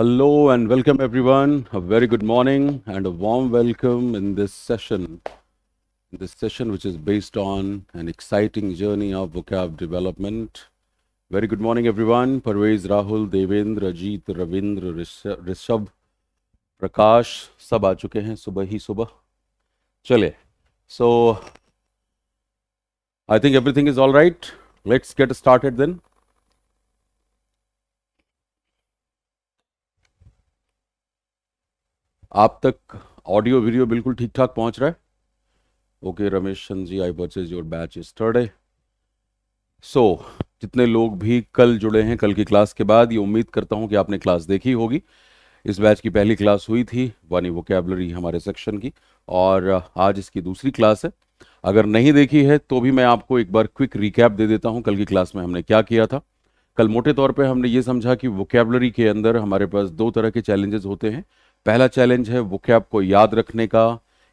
Hello and welcome everyone. A very good morning and a warm welcome in this session. In this session which is based on an exciting journey of vocab development. Very good morning everyone. Parvez Rahul, Devendra, Ajit, Ravindra, Rishabh, Prakash, सब आ चुके हैं सुबह ही सुबह चले so I think everything is all right आप तक audio video बिल्कुल ठीक ठाक पहुंच रहा है okay Ramesh ji I purchase your batch is third so जितने लोग भी कल जुड़े हैं कल की क्लास के बाद ये उम्मीद करता हूं कि आपने क्लास देखी होगी इस बैच की पहली क्लास हुई थी वानी वोकेबलरी हमारे सेक्शन की और uh, आज इसकी दूसरी क्लास है अगर नहीं देखी है तो भी मैं आपको एक बार क्विक रिकैप दे देता हूं कल की क्लास में हमने क्या किया था कल मोटे तौर पे हमने ये समझा कि वोकेबलरी के अंदर हमारे पास दो तरह के चैलेंजेस होते हैं पहला चैलेंज है वोकैब को याद रखने का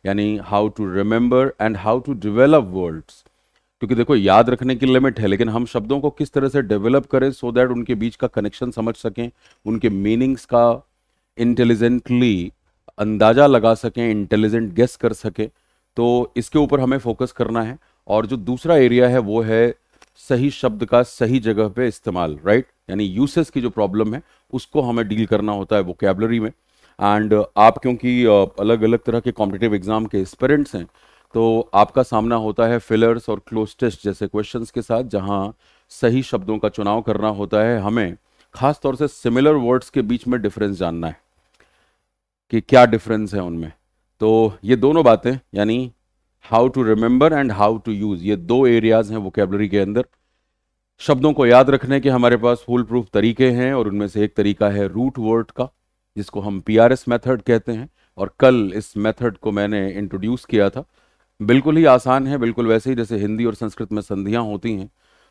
यानी how to remember and how to develop words क्योंकि देखो याद रखने की लिमिट है लेकिन हम शब्दों को किस तरह से डेवलप करें सो so दैट उनके बीच का कनेक्शन समझ सकें उनके मीनिंग्स का इंटेलिजेंटली अंदाज़ा लगा सकें इंटेलिजेंट गेस कर सकें तो इसके ऊपर हमें फोकस करना है और जो दूसरा एरिया है वो है सही शब्द का सही जगह पे इस्तेमाल राइट यानी यूसेस की जो प्रॉब्लम है उसको हमें डील करना होता है वोकेबलरी में एंड uh, आप क्योंकि uh, अलग अलग तरह के कॉम्पिटेटिव एग्जाम के एक्सपेरेंट्स हैं तो आपका सामना होता है फिलर्स और क्लोज टेस्ट जैसे क्वेश्चंस के साथ जहां सही शब्दों का चुनाव करना होता है हमें खास तौर से सिमिलर वर्ड्स के बीच में डिफरेंस जानना है कि क्या डिफरेंस है उनमें तो ये दोनों बातें यानी how to remember and how to use ये दो एरियाज हैं वोकेबलरी के अंदर शब्दों को याद रखने के हमारे पास फुल प्रूफ तरीके हैं और उनमें से एक तरीका है रूट वर्ड का जिसको हम पीआरएस मेथड कहते हैं और कल इस मेथड को मैंने इंट्रोड्यूस किया था बिल्कुल ही आसान है बिल्कुल वैसे ही जैसे हिंदी और संस्कृत में संधियाँ होती हैं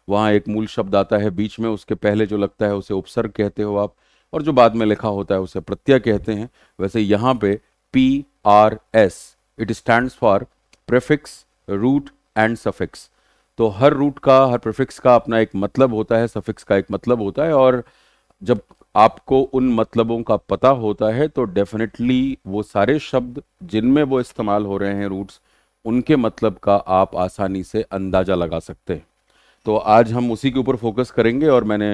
वहाँ एक मूल शब्द आता है बीच में उसके पहले जो लगता है उसे उपसर्ग कहते हो आप और जो बाद में लिखा होता है उसे प्रत्यय कहते हैं वैसे यहाँ पे P R S it stand for prefix root and suffix तो हर रूट का हर प्रेफिक्स का अपना एक मतलब होता है सफिक्स का एक मतलब होता है और जब आपको उन मतलबों का पता होता है तो डेफिनेटली वो सारे शब्द जिनमें वो इस्तेमाल हो रहे हैं रूट्स उनके मतलब का आप आसानी से अंदाज़ा लगा सकते हैं तो आज हम उसी के ऊपर फोकस करेंगे और मैंने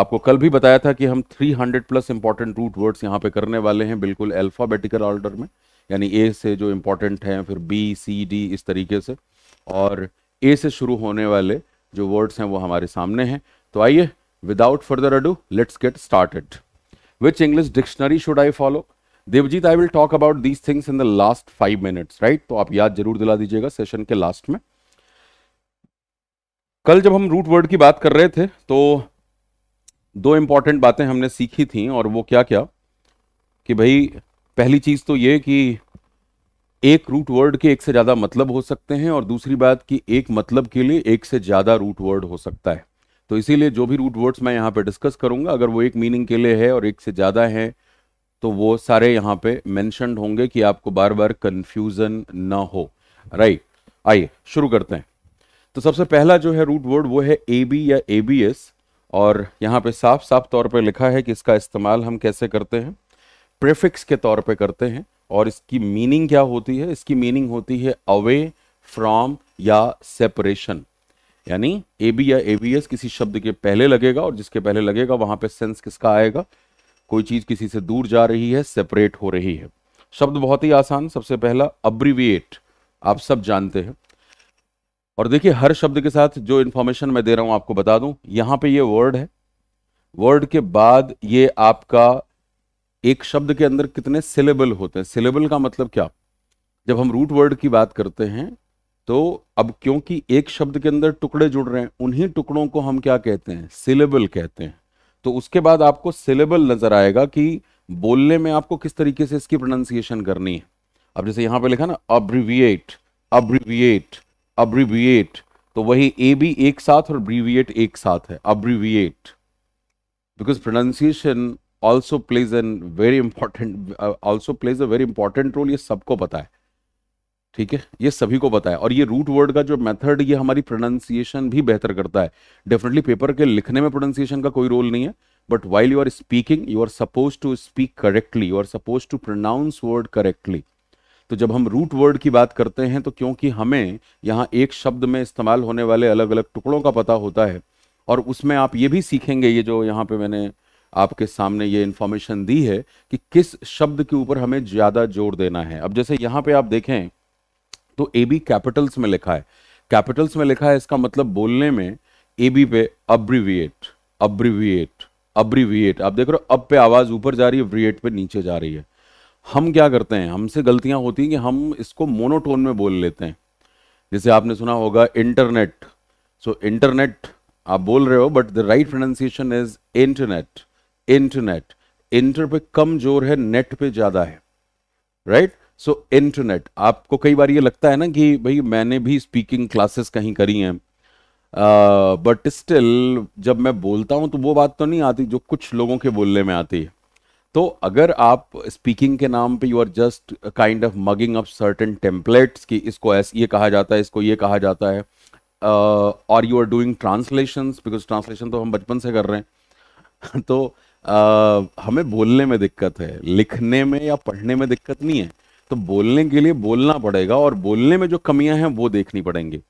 आपको कल भी बताया था कि हम 300 प्लस इंपॉर्टेंट रूट वर्ड्स यहाँ पे करने वाले हैं बिल्कुल अल्फ़ाबेटिकल ऑर्डर में यानी ए से जो इम्पोर्टेंट हैं फिर बी सी डी इस तरीके से और ए से शुरू होने वाले जो वर्ड्स हैं वो हमारे सामने हैं तो आइए without further ado, let's get started. Which English dictionary should I follow? Devjit I will talk about these things in the last five minutes right तो आप याद जरूर दिला दीजिएगा सेशन के लास्ट में कल जब हम रूट वर्ड की बात कर रहे थे तो दो इंपॉर्टेंट बातें हमने सीखी थी और वो क्या क्या कि भाई पहली चीज तो ये कि एक रूट वर्ड के एक से ज्यादा मतलब हो सकते हैं और दूसरी बात कि एक मतलब के लिए एक से ज्यादा रूट वर्ड हो सकता है तो इसीलिए जो भी रूट वर्ड्स मैं यहाँ पे डिस्कस करूंगा अगर वो एक मीनिंग के लिए है और एक से ज़्यादा है तो वो सारे यहाँ पे मैंशनड होंगे कि आपको बार बार कन्फ्यूज़न ना हो राइट आइए शुरू करते हैं तो सबसे पहला जो है रूट वर्ड वो है ए बी या ए बी एस और यहाँ पे साफ साफ तौर पे लिखा है कि इसका इस्तेमाल हम कैसे करते हैं प्रेफिक्स के तौर पे करते हैं और इसकी मीनिंग क्या होती है इसकी मीनिंग होती है अवे फ्रॉम या सेपरेशन यानी ए बी या एस किसी शब्द के पहले लगेगा और जिसके पहले लगेगा वहां पे सेंस किसका आएगा कोई चीज किसी से दूर जा रही है सेपरेट हो रही है शब्द बहुत ही आसान सबसे पहला अब्रीविएट आप सब जानते हैं और देखिए हर शब्द के साथ जो इंफॉर्मेशन मैं दे रहा हूं आपको बता दूं यहां पे ये वर्ड है वर्ड के बाद ये आपका एक शब्द के अंदर कितने सिलेबल होते हैं सिलेबल का मतलब क्या जब हम रूट वर्ड की बात करते हैं तो अब क्योंकि एक शब्द के अंदर टुकड़े जुड़ रहे हैं उन्हीं टुकड़ों को हम क्या कहते हैं सिलेबल कहते हैं तो उसके बाद आपको सिलेबल नजर आएगा कि बोलने में आपको किस तरीके से इसकी प्रोनाउंसिएशन करनी है अब जैसे यहां पे लिखा ना अब्रिविएट अब्रिविएट अब्रिविएट तो वही ए बी एक साथ और ब्रीविएट एक साथ है abbreviate because pronunciation also plays an very important also plays a very important role ये सबको पता है ठीक है ये सभी को पता है और ये रूट वर्ड का जो मेथड ये हमारी प्रोनाउंसिएशन भी बेहतर करता है डेफिनेटली पेपर के लिखने में प्रोनाउंसिएशन का कोई रोल नहीं है but while you are speaking you are suppose to speak correctly you are suppose to pronounce word correctly तो जब हम रूट वर्ड की बात करते हैं तो क्योंकि हमें यहाँ एक शब्द में इस्तेमाल होने वाले अलग अलग टुकड़ों का पता होता है और उसमें आप ये भी सीखेंगे ये जो यहाँ पे मैंने आपके सामने ये इन्फॉर्मेशन दी है कि किस शब्द के ऊपर हमें ज़्यादा जोर देना है अब जैसे यहाँ पे आप देखें तो ए बी कैपिटल्स में लिखा है कैपिटल्स में लिखा है इसका मतलब बोलने में ए बी पे अब्रिविएट अब्रिविएट अब्रिविएट आप देख रहे हो अब पे आवाज ऊपर जा रही है ब्रिएट पे नीचे जा रही है हम क्या करते हैं हमसे गलतियां होती हैं कि हम इसको मोनोटोन में बोल लेते हैं जैसे आपने सुना होगा इंटरनेट सो इंटरनेट आप बोल रहे हो but the right pronunciation is internet internet inter पे कम जोर है नेट पे ज्यादा है right right? So so, internet आपको कई बार ये लगता है ना कि भाई मैंने भी स्पीकिंग क्लासेस कहीं करी हैं बट uh, स्टिल जब मैं बोलता हूँ तो वो बात तो नहीं आती जो कुछ लोगों के बोलने में आती है तो अगर आप स्पीकिंग के नाम पे you are just kind of mugging up certain templates कि इसको ऐस ये कहा जाता है इसको ये कहा जाता है और you are doing translation because translation तो हम बचपन से कर रहे हैं तो uh, हमें बोलने में दिक्कत है लिखने में या पढ़ने में दिक्कत नहीं है तो बोलने के लिए बोलना पड़ेगा और बोलने में जो कमियां हैं वो देखनी पड़ेंगी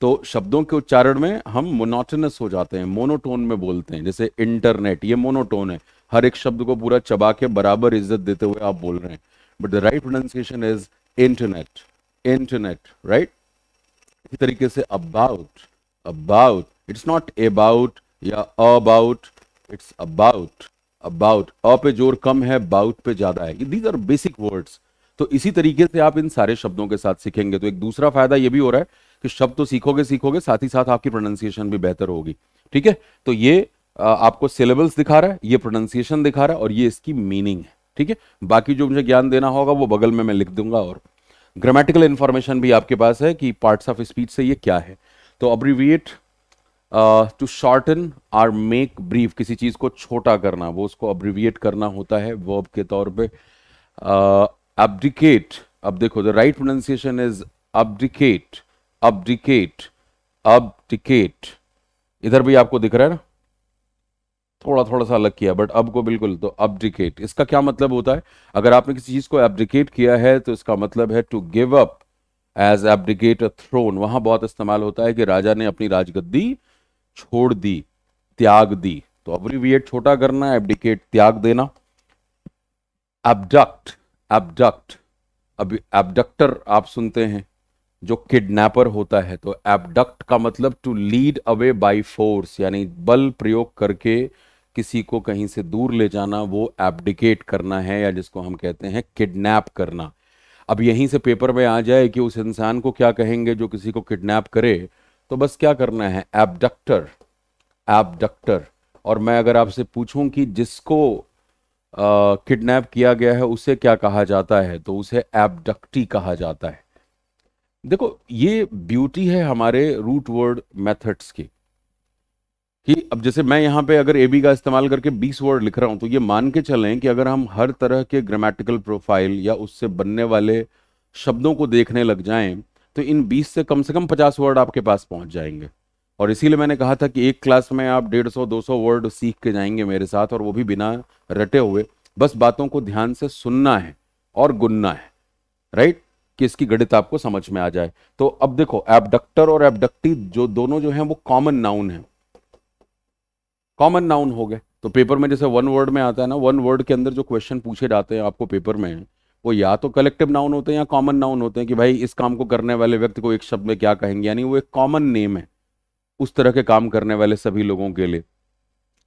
तो शब्दों के उच्चारण में हम मोनोटनस हो जाते हैं मोनोटोन में बोलते हैं जैसे इंटरनेट ये मोनोटोन है हर एक शब्द को पूरा चबा के बराबर इज्जत देते हुए आप बोल रहे हैं but the right pronunciation is internet internet right इसी तरीके से about about it's not about या about it's about about a पे जोर कम है बाउट पे ज्यादा है दीज आर बेसिक वर्ड्स तो इसी तरीके से आप इन सारे शब्दों के साथ सीखेंगे तो एक दूसरा फायदा यह भी हो रहा है कि शब्द तो सीखोगे सीखोगे साथ ही साथ आपकी प्रोनाउंसिएशन भी बेहतर होगी ठीक है तो ये आपको सिलेबस दिखा रहा है ये प्रोनाउंसिएशन दिखा रहा है और ये इसकी मीनिंग है ठीक है बाकी जो मुझे ज्ञान देना होगा वो बगल में मैं लिख दूंगा और ग्रामेटिकल इंफॉर्मेशन भी आपके पास है कि पार्ट्स ऑफ स्पीच से ये क्या है तो abbreviate to shorten or make brief किसी चीज को छोटा करना वो उसको अब्रीविएट करना होता है वर्ब के तौर पे abdicate अब देखो the right pronunciation is abdicate abdicate abdicate इधर भी आपको दिख रहा है ना थोड़ा थोड़ा सा अलग किया बट अब को बिल्कुल तो अब्डिकेट इसका क्या मतलब होता है अगर आपने किसी चीज को एबडिकेट किया है तो इसका मतलब है to give up as abdicate a throne वहां बहुत इस्तेमाल होता है कि राजा ने अपनी राजगद्दी छोड़ दी त्याग दी तो अब छोटा करना एबडिकेट त्याग देना एबडक्ट एबडक्ट अब एबडक्टर आप सुनते हैं जो किडनैपर होता है तो एबडक्ट का मतलब to lead away by force यानी बल प्रयोग करके किसी को कहीं से दूर ले जाना वो एबडिकेट करना है या जिसको हम कहते हैं किडनैप करना अब यहीं से पेपर में आ जाए कि उस इंसान को क्या कहेंगे जो किसी को किडनैप करे तो बस क्या करना है एबडक्टर एबडक्टर और मैं अगर आपसे पूछूं कि जिसको किडनैप किया गया है उसे क्या कहा जाता है तो उसे एबडक्टी कहा जाता है देखो ये ब्यूटी है हमारे रूट वर्ड मेथड्स की कि अब जैसे मैं यहाँ पे अगर एबी का इस्तेमाल करके 20 वर्ड लिख रहा हूं तो ये मान के चलें कि अगर हम हर तरह के ग्रामेटिकल प्रोफाइल या उससे बनने वाले शब्दों को देखने लग जाएं तो इन 20 से कम से कम 50 वर्ड आपके पास पहुंच जाएंगे और इसीलिए मैंने कहा था कि एक क्लास में आप डेढ़ सौ दो सौ वर्ड सीख के जाएंगे मेरे साथ और वो भी बिना रटे हुए बस बातों को ध्यान से सुनना है और गुनना है राइट कि इसकी गणित आपको समझ में आ जाए तो अब देखो एबडक्टर और एबडक्टी जो दोनों जो है वो कॉमन नाउन है कॉमन नाउन हो गए तो पेपर में जैसे वन वर्ड में आता है ना वन वर्ड के अंदर जो क्वेश्चन पूछे जाते हैं आपको पेपर में वो या तो कलेक्टिव नाउन होते हैं या कॉमन नाउन होते हैं कि भाई इस काम को करने वाले व्यक्ति को एक शब्द में क्या कहेंगे यानी वो एक कॉमन नेम है उस तरह के काम करने वाले सभी लोगों के लिए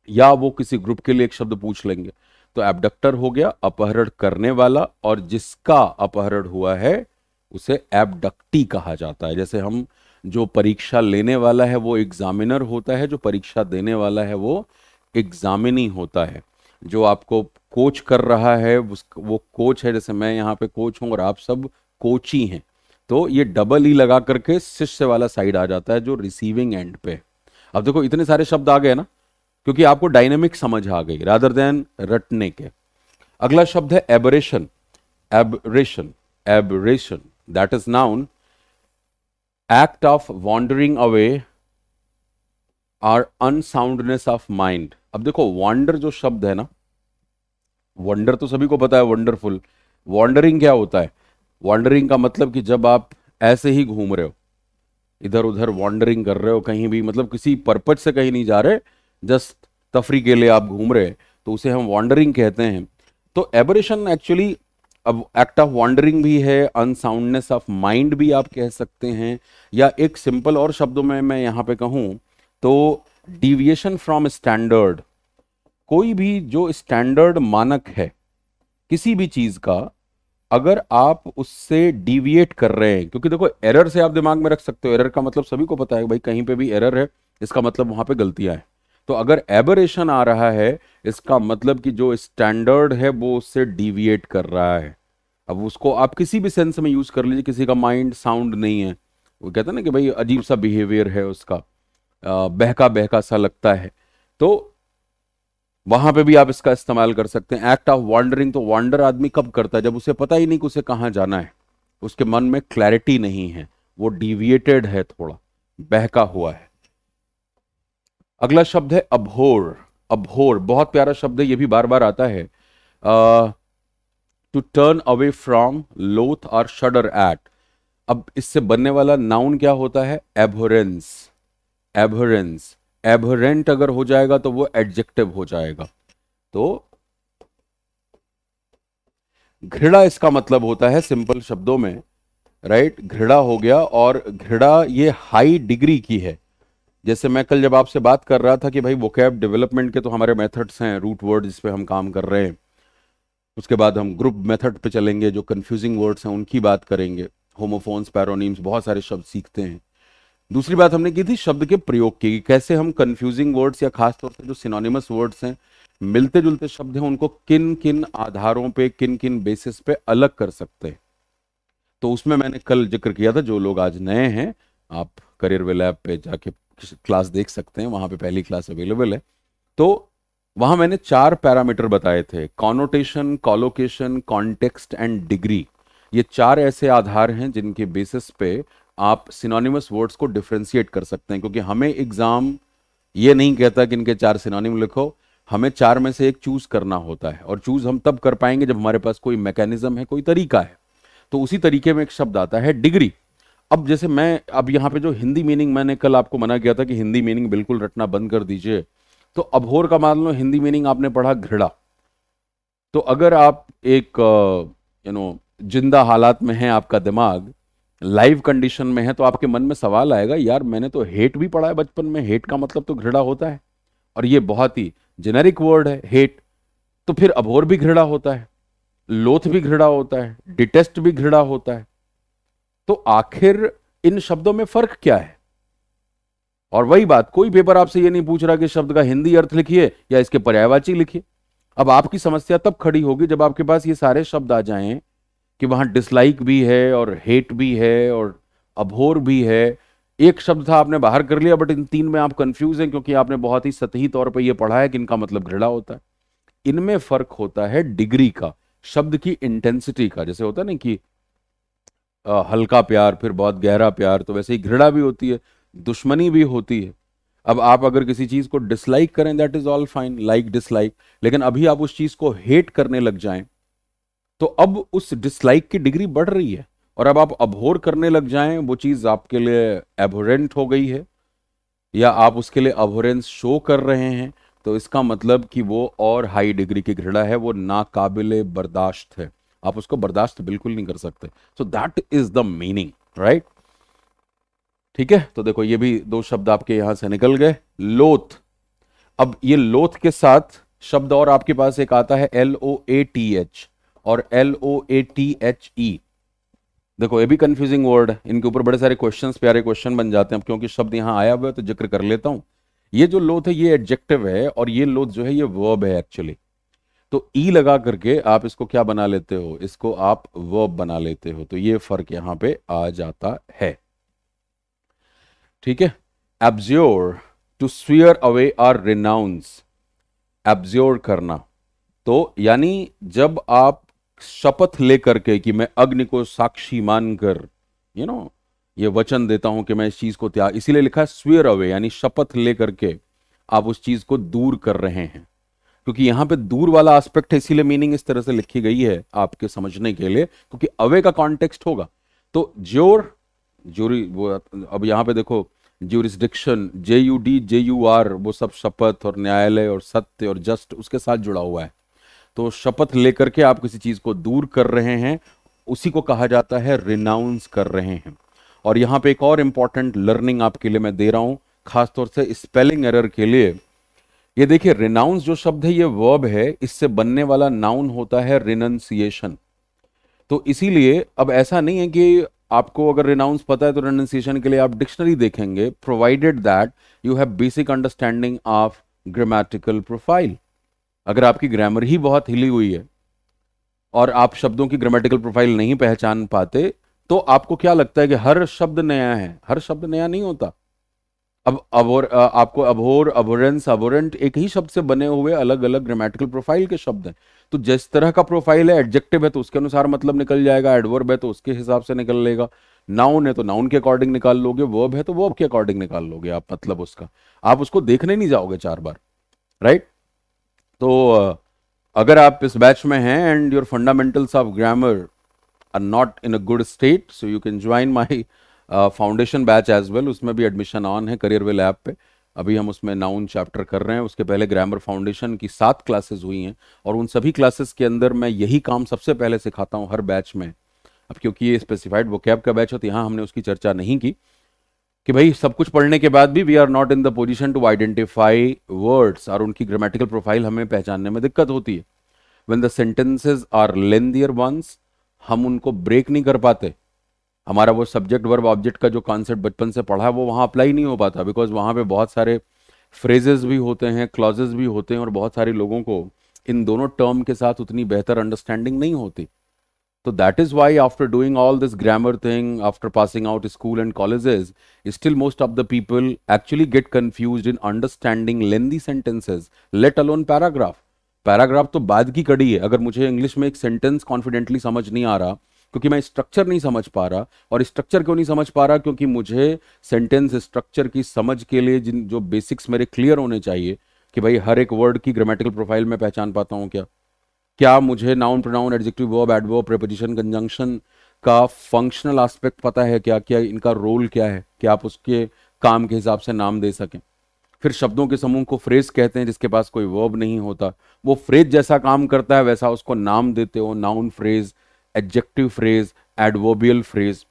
या वो किसी ग्रुप के लिए एक शब्द पूछ लेंगे तो एबडक्टर हो गया अपहरण करने वाला और जिसका अपहरण हुआ है उसे एबडक्टी कहा जाता है जैसे हम जो परीक्षा लेने वाला है वो एग्जामिनर होता है जो परीक्षा देने वाला है वो एग्जामिनी होता है जो आपको कोच कर रहा है वो कोच है जैसे मैं यहाँ पे कोच हूँ और आप सब कोची हैं तो ये डबल ई e लगा करके शिष्य वाला साइड आ जाता है जो रिसीविंग एंड पे अब देखो इतने सारे शब्द आ गए ना क्योंकि आपको डायनेमिक समझ आ गई रादर देन रटने के अगला शब्द है aberration aberration aberration that is noun act of wandering away or unsoundness of mind अब देखो वॉन्डर जो शब्द है ना वंडर तो सभी को पता है वंडरफुल वॉन्डरिंग क्या होता है वॉन्डरिंग का मतलब कि जब आप ऐसे ही घूम रहे हो इधर उधर वॉन्डरिंग कर रहे हो कहीं भी मतलब किसी पर्पज से कहीं नहीं जा रहे जस्ट तफरी के लिए आप घूम रहे तो उसे हम वॉन्डरिंग कहते हैं तो एबरेशन एक्चुअली अब एक्ट ऑफ वॉन्डरिंग भी है अनसाउंडनेस ऑफ माइंड भी आप कह सकते हैं या एक सिंपल और शब्दों में मैं यहाँ पे कहूँ तो डिविएशन फ्रॉम स्टैंडर्ड कोई भी जो स्टैंडर्ड मानक है किसी भी चीज़ का अगर आप उससे डिविएट कर रहे हैं क्योंकि देखो एरर से आप दिमाग में रख सकते हो एरर का मतलब सभी को पता है भाई कहीं पे भी एरर है इसका मतलब वहां पे गलतियां हैं तो अगर एबरेशन आ रहा है इसका मतलब कि जो स्टैंडर्ड है वो उससे डिविएट कर रहा है अब उसको आप किसी भी सेंस में यूज कर लीजिए किसी का माइंड साउंड नहीं है वो कहते हैं ना कि भाई अजीब सा बिहेवियर है उसका बहका बहका सा लगता है तो वहां पे भी आप इसका इस्तेमाल कर सकते हैं एक्ट ऑफ वॉन्डरिंग तो वॉन्डर आदमी कब करता है जब उसे पता ही नहीं कि उसे कहां जाना है उसके मन में क्लैरिटी नहीं है वो डिविएटेड है थोड़ा बहका हुआ है अगला शब्द है अभोर अभोर बहुत प्यारा शब्द है ये भी बार बार आता है टू टर्न अवे फ्रॉम लोथ और शडर एट अब इससे बनने वाला नाउन क्या होता है एभोरेंस एभोरेंस एबरेंट अगर हो जाएगा तो वो एडजेक्टिव हो जाएगा तो घृणा इसका मतलब होता है सिंपल शब्दों में राइट घृणा हो गया और घृणा ये हाई डिग्री की है जैसे मैं कल जब आपसे बात कर रहा था कि भाई वोकैब डेवलपमेंट के तो हमारे मेथड्स हैं रूट वर्ड जिस पे हम काम कर रहे हैं उसके बाद हम ग्रुप मेथड पे चलेंगे जो कंफ्यूजिंग वर्ड्स हैं उनकी बात करेंगे होमोफोन्स पैरोनिम्स बहुत सारे शब्द सीखते हैं दूसरी बात हमने की थी शब्द के प्रयोग की कैसे हम कंफ्यूजिंग वर्ड्स या खासतौर से जो सिनोनिमस वर्ड्स हैं मिलते जुलते शब्द हैं उनको किन किन आधारों पे किन किन बेसिस पे अलग कर सकते हैं तो उसमें मैंने कल जिक्र किया था जो लोग आज नए हैं आप करियर वेलैब पे जाके क्लास देख सकते हैं वहां पे पहली क्लास अवेलेबल है तो वहां मैंने चार पैरामीटर बताए थे connotation collocation context and degree ये चार ऐसे आधार हैं जिनके बेसिस पे आप सिनोनिमस वर्ड्स को डिफ्रेंशिएट कर सकते हैं क्योंकि हमें एग्ज़ाम ये नहीं कहता कि इनके चार सिनोनिम लिखो हमें चार में से एक चूज़ करना होता है और चूज़ हम तब कर पाएंगे जब हमारे पास कोई मैकेनिज्म है कोई तरीका है तो उसी तरीके में एक शब्द आता है डिग्री अब जैसे मैं अब यहाँ पे जो हिंदी मीनिंग मैंने कल आपको मना किया था कि हिंदी मीनिंग बिल्कुल रटना बंद कर दीजिए तो अबहोर का मान लो हिंदी मीनिंग आपने पढ़ा घृणा तो अगर आप एक यू नो जिंदा हालात में है आपका दिमाग लाइव कंडीशन में है तो आपके मन में सवाल आएगा यार मैंने तो हेट भी पढ़ा है बचपन में हेट का मतलब तो घृणा होता है और ये बहुत ही जेनेरिक वर्ड है हेट तो फिर अभोर भी घृणा होता है लोथ भी घृणा होता है डिटेस्ट भी घृणा होता है तो आखिर इन शब्दों में फर्क क्या है और वही बात कोई पेपर आपसे ये नहीं पूछ रहा कि शब्द का हिंदी अर्थ लिखिए या इसके पर्यायवाची लिखिए अब आपकी समस्या तब खड़ी होगी जब आपके पास ये सारे शब्द आ जाएं कि वहाँ डिसलाइक भी है और हेट भी है और अभोर भी है एक शब्द था आपने बाहर कर लिया बट इन तीन में आप कंफ्यूज हैं क्योंकि आपने बहुत ही सतही तौर पर यह पढ़ा है कि इनका मतलब घृणा होता है इनमें फर्क होता है डिग्री का शब्द की इंटेंसिटी का जैसे होता है ना कि आ, हल्का प्यार फिर बहुत गहरा प्यार तो वैसे ही घृणा भी होती है दुश्मनी भी होती है अब आप अगर किसी चीज को डिसलाइक करें that is all fine like dislike लेकिन अभी आप उस चीज को हेट करने लग जाएं तो अब उस डिसलाइक की डिग्री बढ़ रही है और अब आप अबोर करने लग जाएं वो चीज़ आपके लिए एबोरेंट हो गई है या आप उसके लिए अबोरेंस शो कर रहे हैं तो इसका मतलब कि वो और हाई डिग्री की घृणा है वो नाकाबिल बर्दाश्त है आप उसको बर्दाश्त बिल्कुल नहीं कर सकते so that is the meaning right ठीक है तो देखो ये भी दो शब्द आपके यहां से निकल गए लोथ अब ये लोथ के साथ शब्द और आपके पास एक आता है L O A T H और L O A T H E देखो ये भी कंफ्यूजिंग वर्ड है इनके ऊपर बड़े सारे क्वेश्चंस प्यारे क्वेश्चन बन जाते हैं क्योंकि शब्द यहाँ आया हुआ है तो जिक्र कर लेता हूँ ये जो लोथ है ये एडजेक्टिव है और ये लोथ जो है ये वर्ब है एक्चुअली तो ई e लगा करके आप इसको क्या बना लेते हो इसको आप वर्ब बना लेते हो तो ये फर्क यहाँ पे आ जाता है ठीक है abjure to swear away or renounce abjure करना तो यानी जब आप शपथ लेकर के कि मैं अग्नि को साक्षी मानकर यू नो ये वचन देता हूं कि मैं इस चीज को त्याग इसीलिए लिखा है स्वेयर अवे यानी शपथ लेकर के आप उस चीज को दूर कर रहे हैं क्योंकि यहां पे दूर वाला एस्पेक्ट है इसीलिए मीनिंग इस तरह से लिखी गई है आपके समझने के लिए क्योंकि अवे का कॉन्टेक्स्ट होगा तो ज्योर जोरी वो अब यहां पे देखो jurisdiction J U D J U R वो सब शपथ और न्यायालय और सत्य और जस्ट उसके साथ जुड़ा हुआ है तो शपथ लेकर के आप किसी चीज़ को दूर कर रहे हैं उसी को कहा जाता है रिनाउंस कर रहे हैं और यहां पे एक और इंपॉर्टेंट लर्निंग आपके लिए मैं दे रहा हूं खासतौर से स्पेलिंग एरर के लिए ये देखिए रिनाउंस जो शब्द है ये वर्ब है इससे बनने वाला नाउन होता है रिनंसिएशन तो इसीलिए अब ऐसा नहीं है कि आपको अगर रिनाउंस पता है तो रिनंसिएशन के लिए आप डिक्शनरी देखेंगे provided that you have basic understanding of grammatical profile अगर आपकी ग्रामर ही बहुत हिली हुई है और आप शब्दों की ग्रामेटिकल प्रोफाइल नहीं पहचान पाते तो आपको क्या लगता है कि हर शब्द नया है हर शब्द नया नहीं होता अब अबोर आपको अभोर अभोरेंस अबोरेंट एक ही शब्द से बने हुए अलग अलग ग्रामेटिकल प्रोफाइल के शब्द हैं तो जिस तरह का प्रोफाइल है एडजेक्टिव है तो उसके अनुसार मतलब निकल जाएगा एडवर्ब है तो उसके हिसाब से निकल लेगा नाउन है तो नाउन के अकॉर्डिंग निकाल लोगे वर्ब है तो वर्ब के अकॉर्डिंग निकाल लोगे आप मतलब उसका आप उसको देखने नहीं जाओगे चार बार राइट तो अगर आप इस बैच में हैं and your fundamentals of grammar are not in a good state so you can join my foundation batch as well उसमें भी एडमिशन ऑन है करियर वेल ऐप पे अभी हम उसमें नाउन चैप्टर कर रहे हैं उसके पहले ग्रामर फाउंडेशन की सात क्लासेस हुई हैं और उन सभी क्लासेस के अंदर मैं यही काम सबसे पहले सिखाता हूँ हर बैच में अब क्योंकि ये स्पेसिफाइड वो कैब का बैच है तो यहाँ हमने उसकी चर्चा नहीं की कि भाई सब कुछ पढ़ने के बाद भी we are not in the position to identify words और उनकी ग्रामेटिकल प्रोफाइल हमें पहचानने में दिक्कत होती है when the sentences are lengthier once हम उनको ब्रेक नहीं कर पाते हमारा वो सब्जेक्ट वर्ब ऑब्जेक्ट का जो कॉन्सेप्ट बचपन से पढ़ा है वो वहाँ अप्लाई नहीं हो पाता बिकॉज वहाँ पे बहुत सारे फ्रेजेस भी होते हैं क्लॉजेज भी होते हैं और बहुत सारे लोगों को इन दोनों टर्म के साथ उतनी बेहतर अंडरस्टैंडिंग नहीं होती तो that is why after doing all this grammar thing after passing out school and colleges still most of the people actually get confuse in understanding lengthy sentences let alone paragraph paragraph तो बाद की कड़ी है अगर मुझे English में एक sentence confidently समझ नहीं आ रहा क्योंकि मैं स्ट्रक्चर नहीं समझ पा रहा और स्ट्रक्चर क्यों नहीं समझ पा रहा क्योंकि मुझे सेंटेंस स्ट्रक्चर की समझ के लिए जिन जो बेसिक्स मेरे क्लियर होने चाहिए कि भाई हर एक वर्ड की ग्रामेटिकल प्रोफाइल में पहचान पाता हूँ क्या क्या मुझे noun pronoun adjective verb adverb preposition conjunction का फंक्शनल एस्पेक्ट पता है क्या क्या इनका रोल क्या है कि आप उसके काम के हिसाब से नाम दे सकें फिर शब्दों के समूह को फ्रेज कहते हैं जिसके पास कोई वर्ब नहीं होता वो फ्रेज जैसा काम करता है वैसा उसको नाम देते हो noun phrase adjective phrase adverbial phrase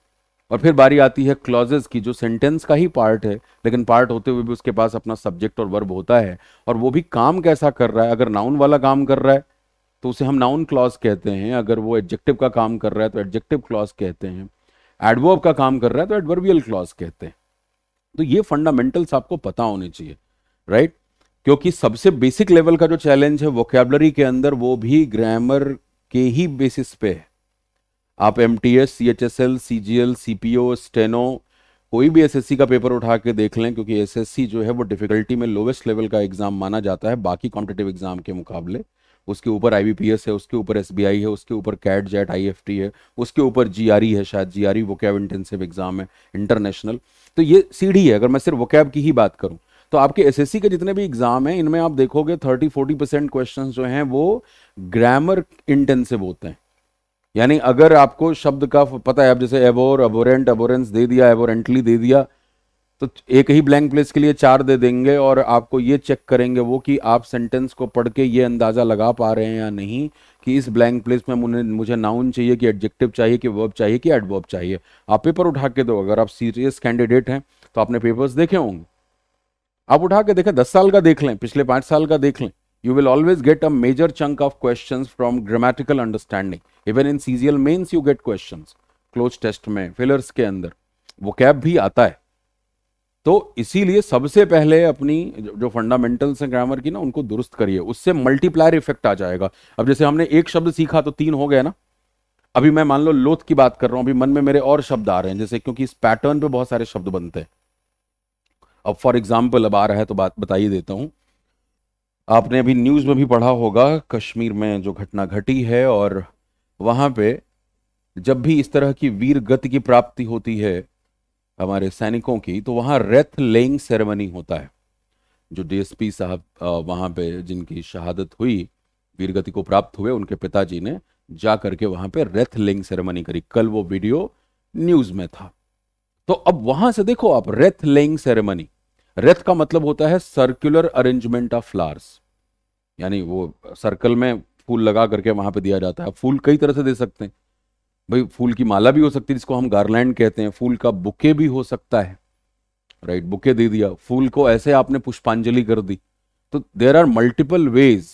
और फिर बारी आती है क्लॉजेज की जो सेंटेंस का ही पार्ट है लेकिन पार्ट होते हुए भी उसके पास अपना सब्जेक्ट और वर्ब होता है और वो भी काम कैसा कर रहा है अगर नाउन वाला काम कर रहा है तो उसे हम नाउन क्लॉज कहते हैं अगर वो एडजेक्टिव का काम कर रहा है तो एडजेक्टिव क्लॉज कहते हैं एडवर्ब का काम कर रहा है तो एडवर्बियल क्लॉज कहते हैं तो ये फंडामेंटल्स आपको पता होने चाहिए राइट क्योंकि सबसे बेसिक लेवल का जो चैलेंज है वोकेबलरी के अंदर वो भी ग्रामर के ही बेसिस पे है आप M T S C H S L C G L C P O steno कोई भी एसएससी का पेपर उठा के देख लें क्योंकि एसएससी जो है वो डिफिकल्टी में लोवेस्ट लेवल का एग्जाम माना जाता है बाकी कॉम्पिटेटिव एग्जाम के मुकाबले उसके ऊपर आई है उसके ऊपर एस है उसके ऊपर कैट जेट आई है उसके ऊपर जी e है शायद ई वोकैब इंटेंसिव एग्जाम है इंटरनेशनल तो ये सीढ़ी है अगर मैं सिर्फ वोकैब की ही बात करूँ तो आपके एस के जितने भी एग्जाम हैं इनमें आप देखोगे थर्टी फोर्टी परसेंट क्वेश्चन जो हैं वो ग्रामर इंटेंसिव होते हैं यानी अगर आपको शब्द का पता है आप जैसे एबोर अबोरेंट अबोरेंस दे दिया एबोरेंटली दे दिया तो एक ही ब्लैंक प्लेस के लिए चार दे देंगे और आपको ये चेक करेंगे वो कि आप सेंटेंस को पढ़ के ये अंदाज़ा लगा पा रहे हैं या नहीं कि इस ब्लैंक प्लेस में मुझे मुझे नाउन चाहिए कि एडजेक्टिव चाहिए कि वर्ब चाहिए कि एडवर्ब चाहिए आप पेपर उठा के दो अगर आप सीरियस कैंडिडेट हैं तो आपने पेपर्स देखे होंगे आप उठा के देखें दस साल का देख लें पिछले पाँच साल का देख लें you will always get a major chunk of question from grammatical understanding even in CGL mains you get question cloze test में फिलर्स के अंदर वो भी आता है तो इसीलिए सबसे पहले अपनी जो फंडामेंटल्स हैं ग्रामर की ना उनको दुरुस्त करिए उससे मल्टीप्लायर इफेक्ट आ जाएगा अब जैसे हमने एक शब्द सीखा तो तीन हो गया ना अभी मैं मान लो लोथ की बात कर रहा हूं अभी मन में मेरे और शब्द आ रहे हैं जैसे क्योंकि इस पैटर्न पे बहुत सारे शब्द बनते हैं अब फॉर एग्जाम्पल अब आ रहा है तो बात बता ही देता हूं आपने अभी न्यूज में भी पढ़ा होगा कश्मीर में जो घटना घटी है और वहां पे जब भी इस तरह की वीर गति की प्राप्ति होती है हमारे सैनिकों की तो वहाँ रेथ लेइंग सेरेमनी होता है जो डीएसपी साहब वहाँ पे जिनकी शहादत हुई वीरगति को प्राप्त हुए उनके पिताजी ने जा करके वहाँ पे रेथ लेइंग सेरेमनी करी कल वो वीडियो न्यूज में था तो अब वहां से देखो आप रेथ लेइंग सेरेमनी रेथ का मतलब होता है सर्कुलर अरेंजमेंट ऑफ फ्लावर्स यानी वो सर्कल में फूल लगा करके वहां पे दिया जाता है फूल कई तरह से दे सकते हैं भाई फूल की माला भी हो सकती है जिसको हम गार्लैंड कहते हैं फूल का बुके भी हो सकता है राइट बुके दे दिया फूल को ऐसे आपने पुष्पांजलि कर दी तो देर आर मल्टीपल वेज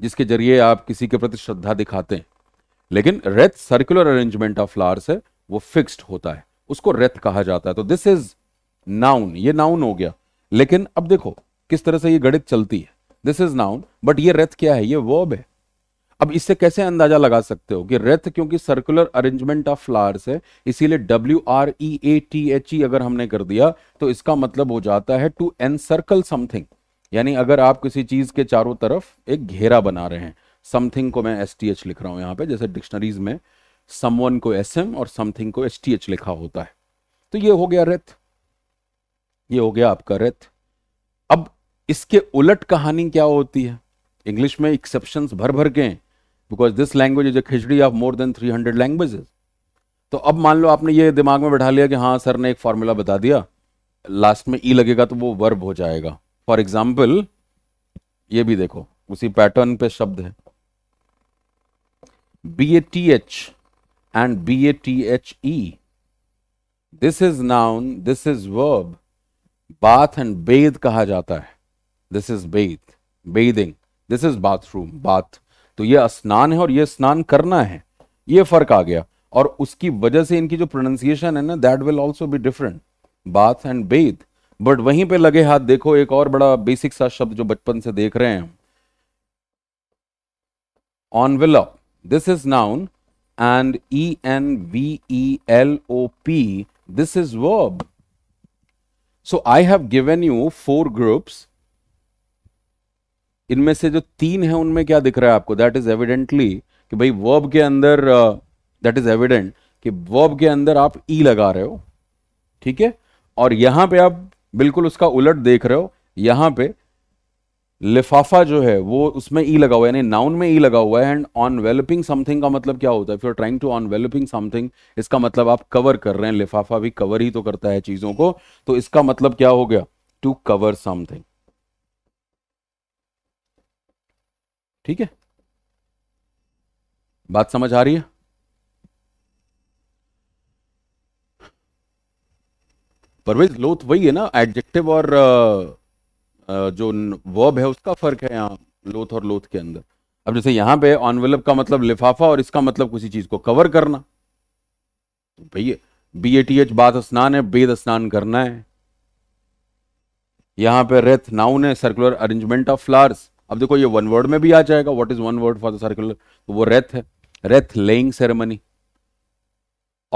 जिसके जरिए आप किसी के प्रति श्रद्धा दिखाते हैं लेकिन wreath circular arrangement of flowers है वो फिक्स्ड होता है उसको रेथ कहा जाता है तो दिस इज नाउन ये नाउन हो गया लेकिन अब देखो किस तरह से ये गणित चलती है दिस इज नाउन बट ये रेथ क्या है ये वर्ब है अब इससे कैसे अंदाजा लगा सकते हो कि रेथ क्योंकि सर्कुलर अरेंजमेंट ऑफ फ्लावर्स है इसीलिए W R E A T H E अगर हमने कर दिया तो इसका मतलब हो जाता है टू एन सर्कल समथिंग यानी अगर आप किसी चीज के चारों तरफ एक घेरा बना रहे हैं समथिंग को मैं एस टी एच लिख रहा हूं यहां पे जैसे डिक्शनरीज में समवन को एस एम और समथिंग को एस टी एच लिखा होता है तो ये हो गया रेथ ये हो गया आपका रेथ अब इसके उलट कहानी क्या होती है इंग्लिश में एक्सेप्शन भर भर के हैं because this language is a khichdi of more than three hundred languages तो अब मान लो आपने ये दिमाग में बैठा लिया कि हाँ सर ने एक फार्मूला बता दिया लास्ट में ई e लगेगा तो वो वर्ब हो जाएगा फॉर एग्जाम्पल ये भी देखो उसी पैटर्न पे शब्द है B A T H and B A T H E this is noun this is verb bath and bathe कहा जाता है this is bathe bathing this is bathroom bath तो ये स्नान है और ये स्नान करना है ये फर्क आ गया और उसकी वजह से इनकी जो प्रोनाउंसिएशन है ना that will also be different bath and bathe but वहीं पे लगे हाथ देखो एक और बड़ा बेसिक सा शब्द जो बचपन से देख रहे हैं envelope this is noun and E N V E L O P this is verb so I have given you four groups इनमें से जो तीन है उनमें क्या दिख रहा है आपको दैट इज एविडेंटली कि भाई वर्ब के अंदर दैट इज एविडेंट कि वर्ब के अंदर आप ई e लगा रहे हो ठीक है और यहां पे आप बिल्कुल उसका उलट देख रहे हो यहां पे लिफाफा जो है वो उसमें ई e लगा हुआ है यानी नाउन में ई e लगा हुआ है एंड ऑनवेलपिंग समथिंग का मतलब क्या होता है if trying to enveloping something इसका मतलब आप कवर कर रहे हैं लिफाफा भी कवर ही तो करता है चीजों को तो इसका मतलब क्या हो गया टू कवर समथिंग ठीक है बात समझ आ रही है परवेज लोथ वही है ना एडजेक्टिव और जो वर्ब है उसका फर्क है यहां लोथ और लोथ के अंदर अब जैसे यहां पे ऑनवेलप का मतलब लिफाफा और इसका मतलब किसी चीज को कवर करना तो भैया बी ए टी एच बात स्नान है बेद स्नान करना है यहां पे रेथ नाउन है सर्कुलर अरेंजमेंट ऑफ फ्लावर्स अब देखो ये वन वर्ड में भी आ जाएगा what is one word for the circular तो वो रेथ है रेथ लेइंग सेरेमनी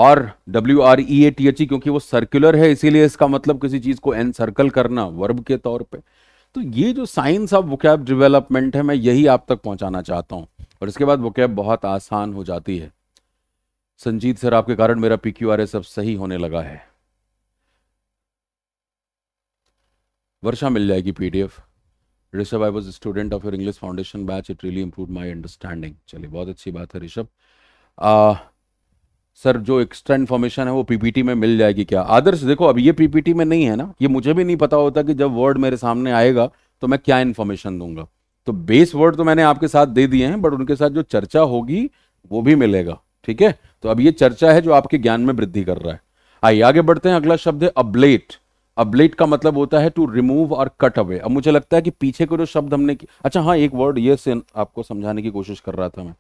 और W R E A T H E क्योंकि वो सर्कुलर है इसीलिए इसका मतलब किसी चीज को एन सर्कल करना वर्ब के तौर पे तो ये जो साइंस ऑफ वोकैब डेवलपमेंट है मैं यही आप तक पहुंचाना चाहता हूं और इसके बाद वोकैब बहुत आसान हो जाती है संजीत सर आपके कारण मेरा पी क्यू आर एस अब सही होने लगा है वर्षा मिल जाएगी PDF Rishabh I was student of your English foundation batch it really improve my understanding चलिए बहुत अच्छी बात है ऋषभ सर जो एक्स्ट्रा इन्फॉर्मेशन है वो पीपीटी में मिल जाएगी क्या आदर्श देखो अब ये पीपीटी में नहीं है ना ये मुझे भी नहीं पता होता कि जब वर्ड मेरे सामने आएगा तो मैं क्या इन्फॉर्मेशन दूंगा तो बेस वर्ड तो मैंने आपके साथ दे दिए हैं बट उनके साथ जो चर्चा होगी वो भी मिलेगा ठीक है तो अब ये चर्चा है जो आपके ज्ञान में वृद्धि कर रहा है आइए आगे बढ़ते हैं अगला शब्द है अबलेट अबलेट का मतलब होता है टू रिमूव और कट अवे अब मुझे लगता है कि पीछे के जो शब्द हमने की अच्छा हाँ एक वर्ड ये आपको समझाने की कोशिश कर रहा था मैं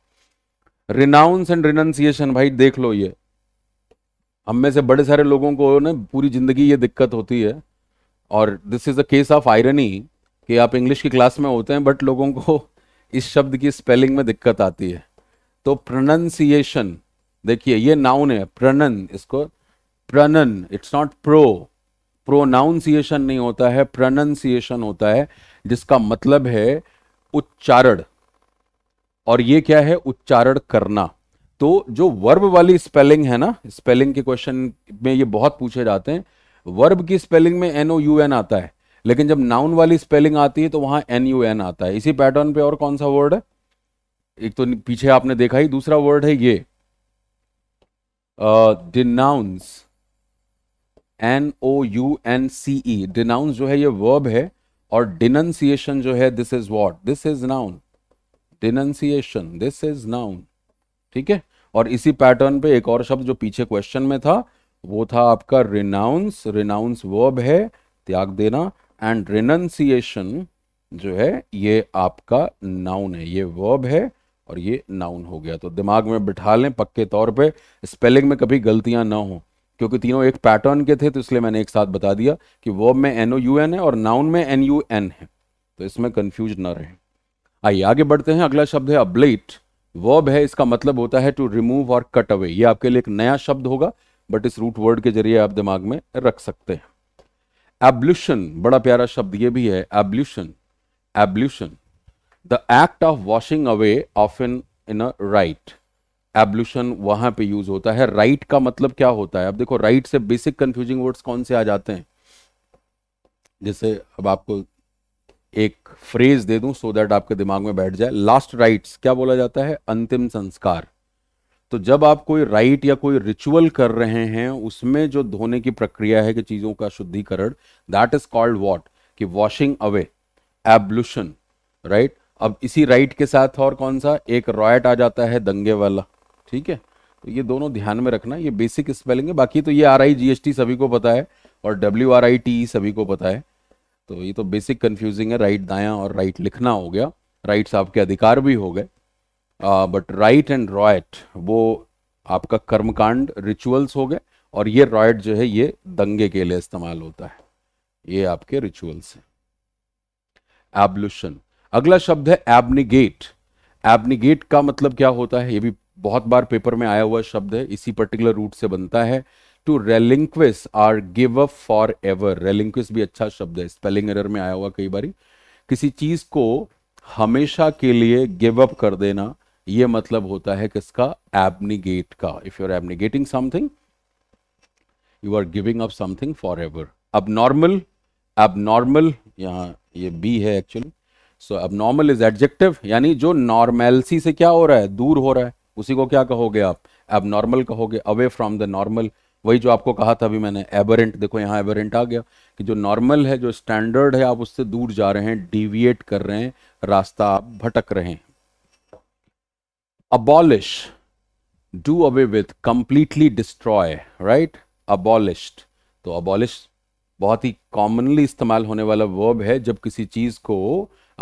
रिनाउंस एंड रिनाउंसिएशन भाई देख लो ये हम में से बड़े सारे लोगों को ना पूरी जिंदगी ये दिक्कत होती है और this is a case of irony कि आप इंग्लिश की क्लास में होते हैं बट लोगों को इस शब्द की स्पेलिंग में दिक्कत आती है तो प्रोनाउंसिएशन देखिए ये नाउन है प्रनन इसको pronoun it's not pro pronunciation नहीं होता है प्रोनाउंसिएशन होता है जिसका मतलब है उच्चारण और ये क्या है उच्चारण करना तो जो वर्ब वाली स्पेलिंग है ना स्पेलिंग के क्वेश्चन में ये बहुत पूछे जाते हैं वर्ब की स्पेलिंग में एनओ यू एन आता है लेकिन जब नाउन वाली स्पेलिंग आती है तो वहां एन यू एन आता है इसी पैटर्न पे और कौन सा वर्ड है एक तो पीछे आपने देखा ही दूसरा वर्ड है ये denounce uh, N O U N C E denounce जो है ये वर्ब है और डिनंसिएशन जो है this is what this is noun denunciation this is noun ठीक है और इसी पैटर्न पे एक और शब्द जो पीछे क्वेश्चन में था वो था आपका रिनाउंस रिनाउंस वर्ब है त्याग देना एंड रिनंसिएशन जो है ये आपका नाउन है ये वर्ब है और ये नाउन हो गया तो दिमाग में बिठा लें पक्के तौर पे स्पेलिंग में कभी गलतियां ना हों क्योंकि तीनों एक पैटर्न के थे तो इसलिए मैंने एक साथ बता दिया कि वर्ब में एनओ यू एन है और नाउन में एन यू एन है तो इसमें कंफ्यूज ना रहे आइए आगे बढ़ते हैं अगला शब्द है अब्लेट वर्ब है इसका मतलब होता है टू रिमूव और कट अवे ये आपके लिए एक नया शब्द होगा बट इस रूट वर्ड के जरिए आप दिमाग में रख सकते हैं एब्ल्यूशन बड़ा प्यारा शब्द ये भी है ablution ablution the act of washing away of in in a right ablution वहां पे यूज होता है राइट right का मतलब क्या होता है अब देखो राइट right से बेसिक कंफ्यूजिंग वर्ड्स कौन से आ जाते हैं जैसे अब आपको एक फ्रेज दे दूं सो so दैट आपके दिमाग में बैठ जाए लास्ट राइट्स क्या बोला जाता है अंतिम संस्कार तो जब आप कोई राइट right या कोई रिचुअल कर रहे हैं उसमें जो धोने की प्रक्रिया है कि चीजों का शुद्धिकरण दैट इज कॉल्ड वॉट कि वॉशिंग अवे एब्लूशन राइट अब इसी राइट right के साथ और कौन सा एक रॉयट आ जाता है दंगे वाला ठीक है तो ये दोनों ध्यान में रखना ये बेसिक स्पेलिंग है बाकी तो ये R I G S T सभी को पता है और डब्ल्यू आर आई टी सभी को पता है तो ये तो बेसिक कन्फ्यूजिंग है राइट दाया और राइट लिखना हो गया राइट्स आपके अधिकार भी हो गए बट राइट एंड रॉयट वो आपका कर्मकांड रिचुअल्स हो गए और ये रॉयट जो है ये दंगे के लिए इस्तेमाल होता है ये आपके रिचुअल्स हैं एब्लूशन अगला शब्द है एबनिगेट एबनिगेट का मतलब क्या होता है ये भी बहुत बार पेपर में आया हुआ शब्द है इसी पर्टिकुलर रूट से बनता है to relinquish or give up for ever relinquish भी अच्छा शब्द है स्पेलिंग एरर में आया हुआ कई बार किसी चीज को हमेशा के लिए गिव अप कर देना यह मतलब होता है किसका एबनीगेट का if you are abnegating something you are giving up something for ever अब नॉर्मल अब नॉर्मल यहां ये बी है एक्चुअली सो अब नॉर्मल इज एडजेक्टिव यानी जो नॉर्मेलसी से क्या हो रहा है दूर हो रहा है उसी को क्या कहोगे आप एब नॉर्मल कहोगे अवे फ्रॉम द नॉर्मल वही जो आपको कहा था अभी मैंने एबरेंट देखो यहाँ एबरेंट आ गया कि जो नॉर्मल है जो स्टैंडर्ड है आप उससे दूर जा रहे हैं डिविएट कर रहे हैं रास्ता आप भटक रहे हैं abolish do away with completely destroy right abolished तो अबॉलिश बहुत ही कॉमनली इस्तेमाल होने वाला वर्ब है जब किसी चीज़ को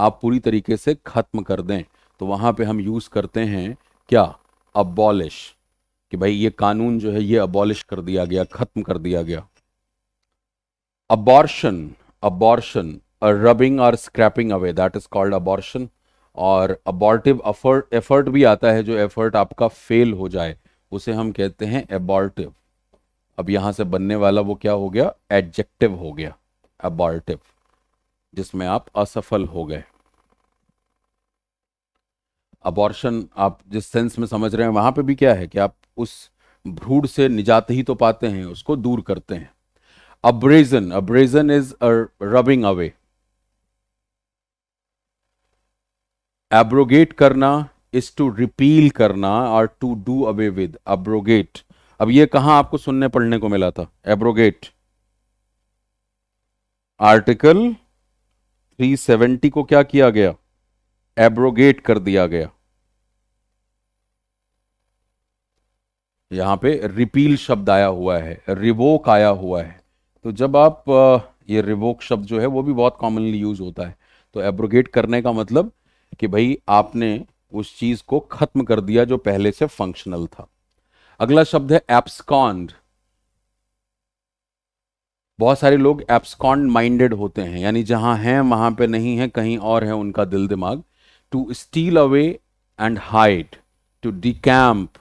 आप पूरी तरीके से ख़त्म कर दें तो वहां पे हम यूज़ करते हैं क्या अबॉलिश कि भाई ये कानून जो है ये अबॉलिश कर दिया गया खत्म कर दिया गया अबॉर्शन अबॉर्शन रबिंग और scraping away that is called abortion और अबॉर्टिव एफर्ट भी आता है जो एफर्ट आपका फेल हो जाए उसे हम कहते हैं एबॉर्टिव अब यहां से बनने वाला वो क्या हो गया एडजेक्टिव हो गया अबॉर्टिव जिसमें आप असफल हो गए अबॉर्शन आप जिस सेंस में समझ रहे हैं वहाँ पे भी क्या है कि आप उस भ्रूड से निजात ही तो पाते हैं उसको दूर करते हैं abrasion abrasion is a rubbing away abrogate करना इज टू रिपील करना और to do away with abrogate अब ये कहा आपको सुनने पढ़ने को मिला था एब्रोगेट आर्टिकल 370 को क्या किया गया एब्रोगेट कर दिया गया यहां पे रिपील शब्द आया हुआ है रिवोक आया हुआ है तो जब आप ये रिवोक शब्द जो है वो भी बहुत कॉमनली यूज होता है तो एब्रोगेट करने का मतलब कि भाई आपने उस चीज को खत्म कर दिया जो पहले से फंक्शनल था अगला शब्द है एप्सकॉन्ड बहुत सारे लोग एप्सकॉन्ड माइंडेड होते हैं यानी जहां हैं वहां पे नहीं है कहीं और है उनका दिल दिमाग to steal away and hide to decamp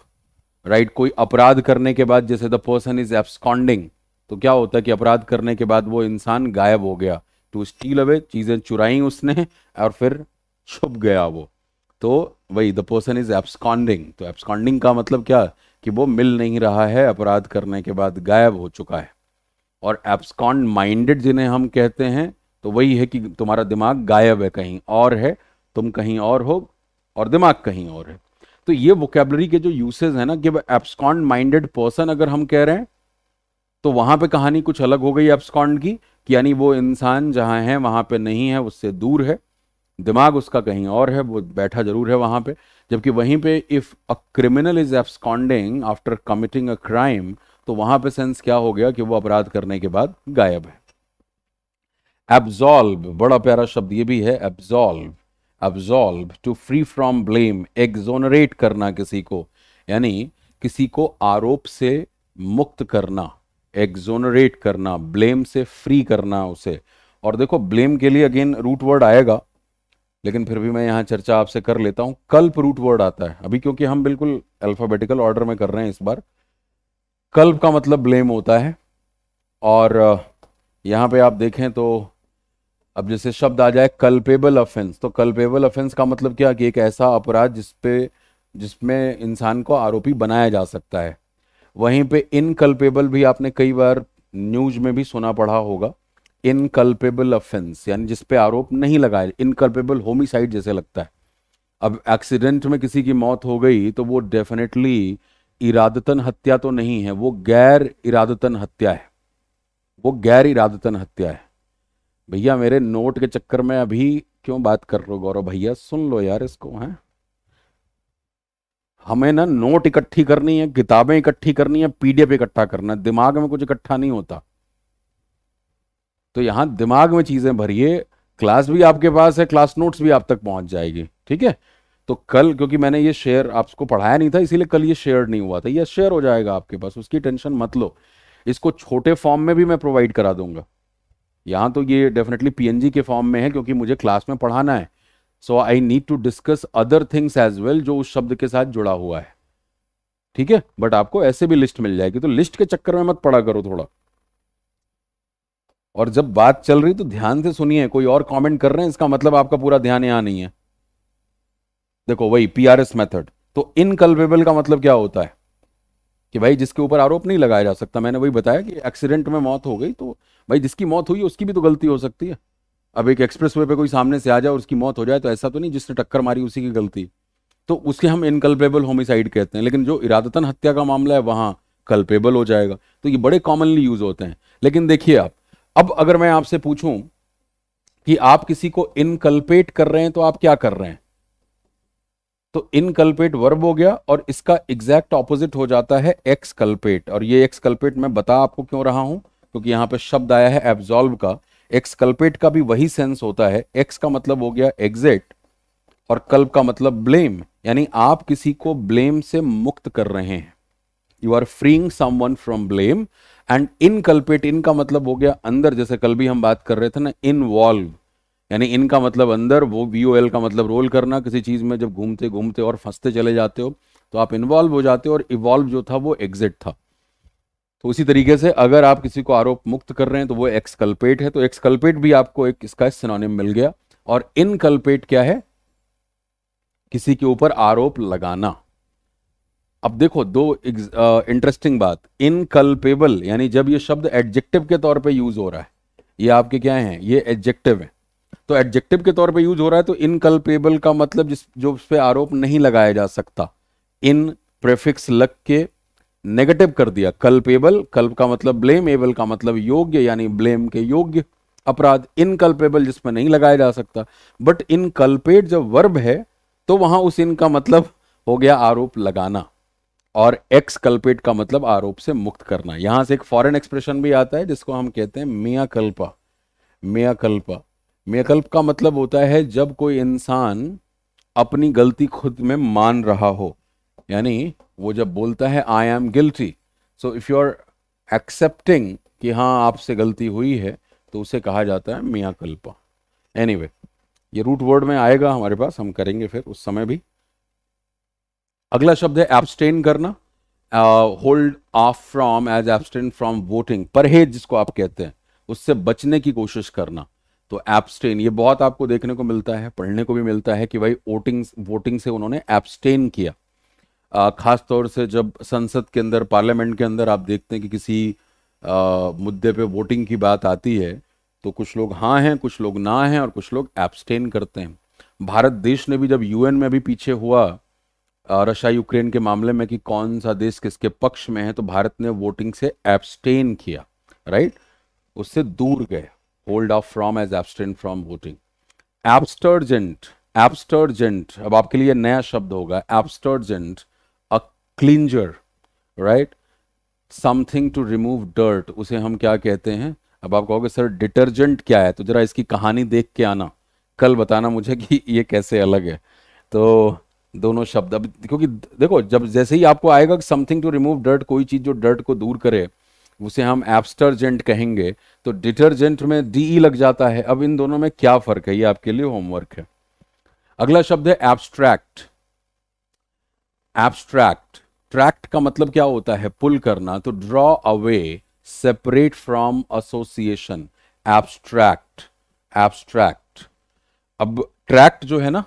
right कोई अपराध करने के बाद जैसे द पर्सन इज एब्सकॉन्डिंग तो क्या होता है कि अपराध करने के बाद वो इंसान गायब हो गया टू स्टील अवे चीज़ें चुराई उसने और फिर छुप गया वो तो वही द पर्सन इज एब्सकॉन्डिंग तो एब्सकॉन्डिंग का मतलब क्या कि वो मिल नहीं रहा है अपराध करने के बाद गायब हो चुका है और एब्सकॉन्ड माइंडेड जिन्हें हम कहते हैं तो वही है कि तुम्हारा दिमाग गायब है कहीं और है तुम कहीं और हो और दिमाग कहीं और है तो ये वोकेबलरी के जो यूसेज है ना कि एब्सकॉन्ड माइंडेड पर्सन अगर हम कह रहे हैं तो वहां पे कहानी कुछ अलग हो गई एब्सकॉन्ड की कि यानी वो इंसान जहां है वहां पे नहीं है उससे दूर है दिमाग उसका कहीं और है वो बैठा जरूर है वहां पे जबकि वहीं पे if a criminal is absconding after committing a crime तो वहां पे सेंस क्या हो गया कि वो अपराध करने के बाद गायब है एब्जॉल्व बड़ा प्यारा शब्द ये भी है absolve absolve to free from blame exonerate करना किसी को यानी किसी को आरोप से मुक्त करना एग्जोनरेट करना ब्लेम से फ्री करना उसे और देखो ब्लेम के लिए अगेन रूट वर्ड आएगा लेकिन फिर भी मैं यहाँ चर्चा आपसे कर लेता हूँ कल्प रूट वर्ड आता है अभी क्योंकि हम बिल्कुल अल्फाबेटिकल ऑर्डर में कर रहे हैं इस बार कल्प का मतलब ब्लेम होता है और यहाँ पे आप देखें तो अब जैसे शब्द आ जाए कल्पेबल ऑफेंस तो कल्पेबल ऑफेंस का मतलब क्या कि एक ऐसा अपराध जिसपे जिसमें इंसान को आरोपी बनाया जा सकता है वहीं पे इनकल्पेबल भी आपने कई बार न्यूज में भी सुना पढ़ा होगा इनकल्पेबल ऑफेंस यानी जिसपे आरोप नहीं लगाया इनकल्पेबल होमिसाइड जैसे लगता है अब एक्सीडेंट में किसी की मौत हो गई तो वो डेफिनेटली इरादतन हत्या तो नहीं है वो गैर इरादतन हत्या है वो गैर इरादतन हत्या है भैया मेरे नोट के चक्कर में अभी क्यों बात कर रहे हो गौरव भैया सुन लो यार इसको है हमें ना नोट इकट्ठी करनी है किताबें इकट्ठी करनी है पीडीएफ इकट्ठा करना है दिमाग में कुछ इकट्ठा नहीं होता तो यहां दिमाग में चीजें भरिए क्लास भी आपके पास है क्लास नोट्स भी आप तक पहुंच जाएगी ठीक है तो कल क्योंकि मैंने ये शेयर आपको पढ़ाया नहीं था इसीलिए कल ये शेयर नहीं हुआ था यह शेयर हो जाएगा आपके पास उसकी टेंशन मत लो इसको छोटे फॉर्म में भी मैं प्रोवाइड करा दूंगा यहाँ तो ये डेफिनेटली पीएनजी के फॉर्म में है क्योंकि मुझे क्लास में पढ़ाना है so I need to discuss other things as well जो उस शब्द के साथ जुड़ा हुआ है ठीक है बट आपको ऐसे भी लिस्ट मिल जाएगी तो लिस्ट के चक्कर में मत पढ़ा करो थोड़ा और जब बात चल रही तो ध्यान से सुनिए कोई और कमेंट कर रहे हैं इसका मतलब आपका पूरा ध्यान यहां नहीं है देखो वही पीआरएस मेथड तो इनकल्पेबल का मतलब क्या होता है कि भाई जिसके ऊपर आरोप नहीं लगाया जा सकता मैंने वही बताया कि एक्सीडेंट में मौत हो गई तो भाई जिसकी मौत हुई उसकी भी तो गलती हो सकती है अब एक एक्सप्रेस वे पर कोई सामने से आ जाए और उसकी मौत हो जाए तो ऐसा तो नहीं जिसने टक्कर मारी उसी की गलती तो उसके हम इनकल्पेबल होमिसाइड कहते हैं लेकिन जो इरादतन हत्या का मामला है वहाँ कल्पेबल हो जाएगा तो ये बड़े कॉमनली यूज होते हैं लेकिन देखिए आप अब अगर मैं आपसे पूछूं कि आप किसी को इनकल्पेट कर रहे हैं तो आप क्या कर रहे हैं तो इनकल्पेट वर्ब हो गया और इसका एग्जैक्ट ऑपोजिट हो जाता है एक्स कल्पेट और ये एक्स कल्पेट मैं बता आपको क्यों रहा हूं क्योंकि यहां पे शब्द आया है एब्जॉल्व का एक्स कल्पेट का भी वही सेंस होता है एक्स का मतलब हो गया एग्जेट और कल्प का मतलब ब्लेम यानी आप किसी को ब्लेम से मुक्त कर रहे हैं you are freeing someone from blame and inculpate in का मतलब हो गया अंदर जैसे कल भी हम बात कर रहे थे ना इनवॉल्व यानी इनका मतलब अंदर वो वी ओ एल का मतलब रोल करना किसी चीज़ में जब घूमते घूमते और फंसते चले जाते हो तो आप इन्वॉल्व हो जाते हो और इवॉल्व जो था वो एग्जिट था तो उसी तरीके से अगर आप किसी को आरोप मुक्त कर रहे हैं तो वो एक्सकल्पेट है तो एक्सकल्पेट भी आपको एक इसका सिनोनिम मिल गया और इनकल्पेट क्या है किसी के ऊपर आरोप लगाना अब देखो दो इंटरेस्टिंग बात इनकल्पेबल यानी जब ये शब्द एडजेक्टिव के तौर पे यूज हो रहा है ये आपके क्या हैं ये एडजेक्टिव है तो एडजेक्टिव के तौर पे यूज हो रहा है तो इनकल्पेबल का मतलब जिस जो उस पर आरोप नहीं लगाया जा सकता इन प्रेफिक्स लग के नेगेटिव कर दिया कल्पेबल कल्प का मतलब ब्लेम एबल का मतलब योग्य यानी ब्लेम के योग्य अपराध इनकल्पेबल जिसमें नहीं लगाया जा सकता बट इनकल्पेट जब वर्ब है तो वहां उस इन का मतलब हो गया आरोप लगाना और एक्स कल्पेट का मतलब आरोप से मुक्त करना यहां से एक फॉरेन एक्सप्रेशन भी आता है जिसको हम कहते हैं मिया कल्पा मिया कल्पा मेकल्प का मतलब होता है जब कोई इंसान अपनी गलती खुद में मान रहा हो यानी वो जब बोलता है I am guilty so if you are accepting कि हाँ आपसे गलती हुई है तो उसे कहा जाता है मियाँ कल्पा एनी anyway, ये रूट वर्ड में आएगा हमारे पास हम करेंगे फिर उस समय भी अगला शब्द है एब्सटेन करना hold off from as abstain from voting परहेज जिसको आप कहते हैं उससे बचने की कोशिश करना तो एब्सटेन ये बहुत आपको देखने को मिलता है पढ़ने को भी मिलता है कि भाई वोटिंग वोटिंग से उन्होंने एब्सटेन किया खास तौर से जब संसद के अंदर पार्लियामेंट के अंदर आप देखते हैं कि किसी आ, मुद्दे पे वोटिंग की बात आती है तो कुछ लोग हाँ हैं कुछ लोग ना हैं और कुछ लोग एब्सटेन करते हैं भारत देश ने भी जब यूएन में भी पीछे हुआ रशिया यूक्रेन के मामले में कि कौन सा देश किसके पक्ष में है तो भारत ने वोटिंग से एब्सटेन किया राइट उससे दूर गया hold off from as abstain from voting abstergent abstergent अब आपके लिए नया शब्द होगा abstergent a cleanser right something to remove dirt उसे हम क्या कहते हैं अब आप कहोगे सर डिटर्जेंट क्या है तो जरा इसकी कहानी देख के आना कल बताना मुझे कि ये कैसे अलग है तो दोनों शब्द अब क्योंकि देखो जब जैसे ही आपको आएगा समथिंग टू रिमूव डर्ट कोई चीज़ जो डर्ट को दूर करे उसे हम एब्सटर्जेंट कहेंगे तो डिटर्जेंट में डी e लग जाता है अब इन दोनों में क्या फर्क है ये आपके लिए होमवर्क है अगला शब्द है एब्स्ट्रैक्ट एब्स्ट्रैक्ट ट्रैक्ट का मतलब क्या होता है पुल करना तो draw away separate from association abstract abstract अब ट्रैक्ट जो है ना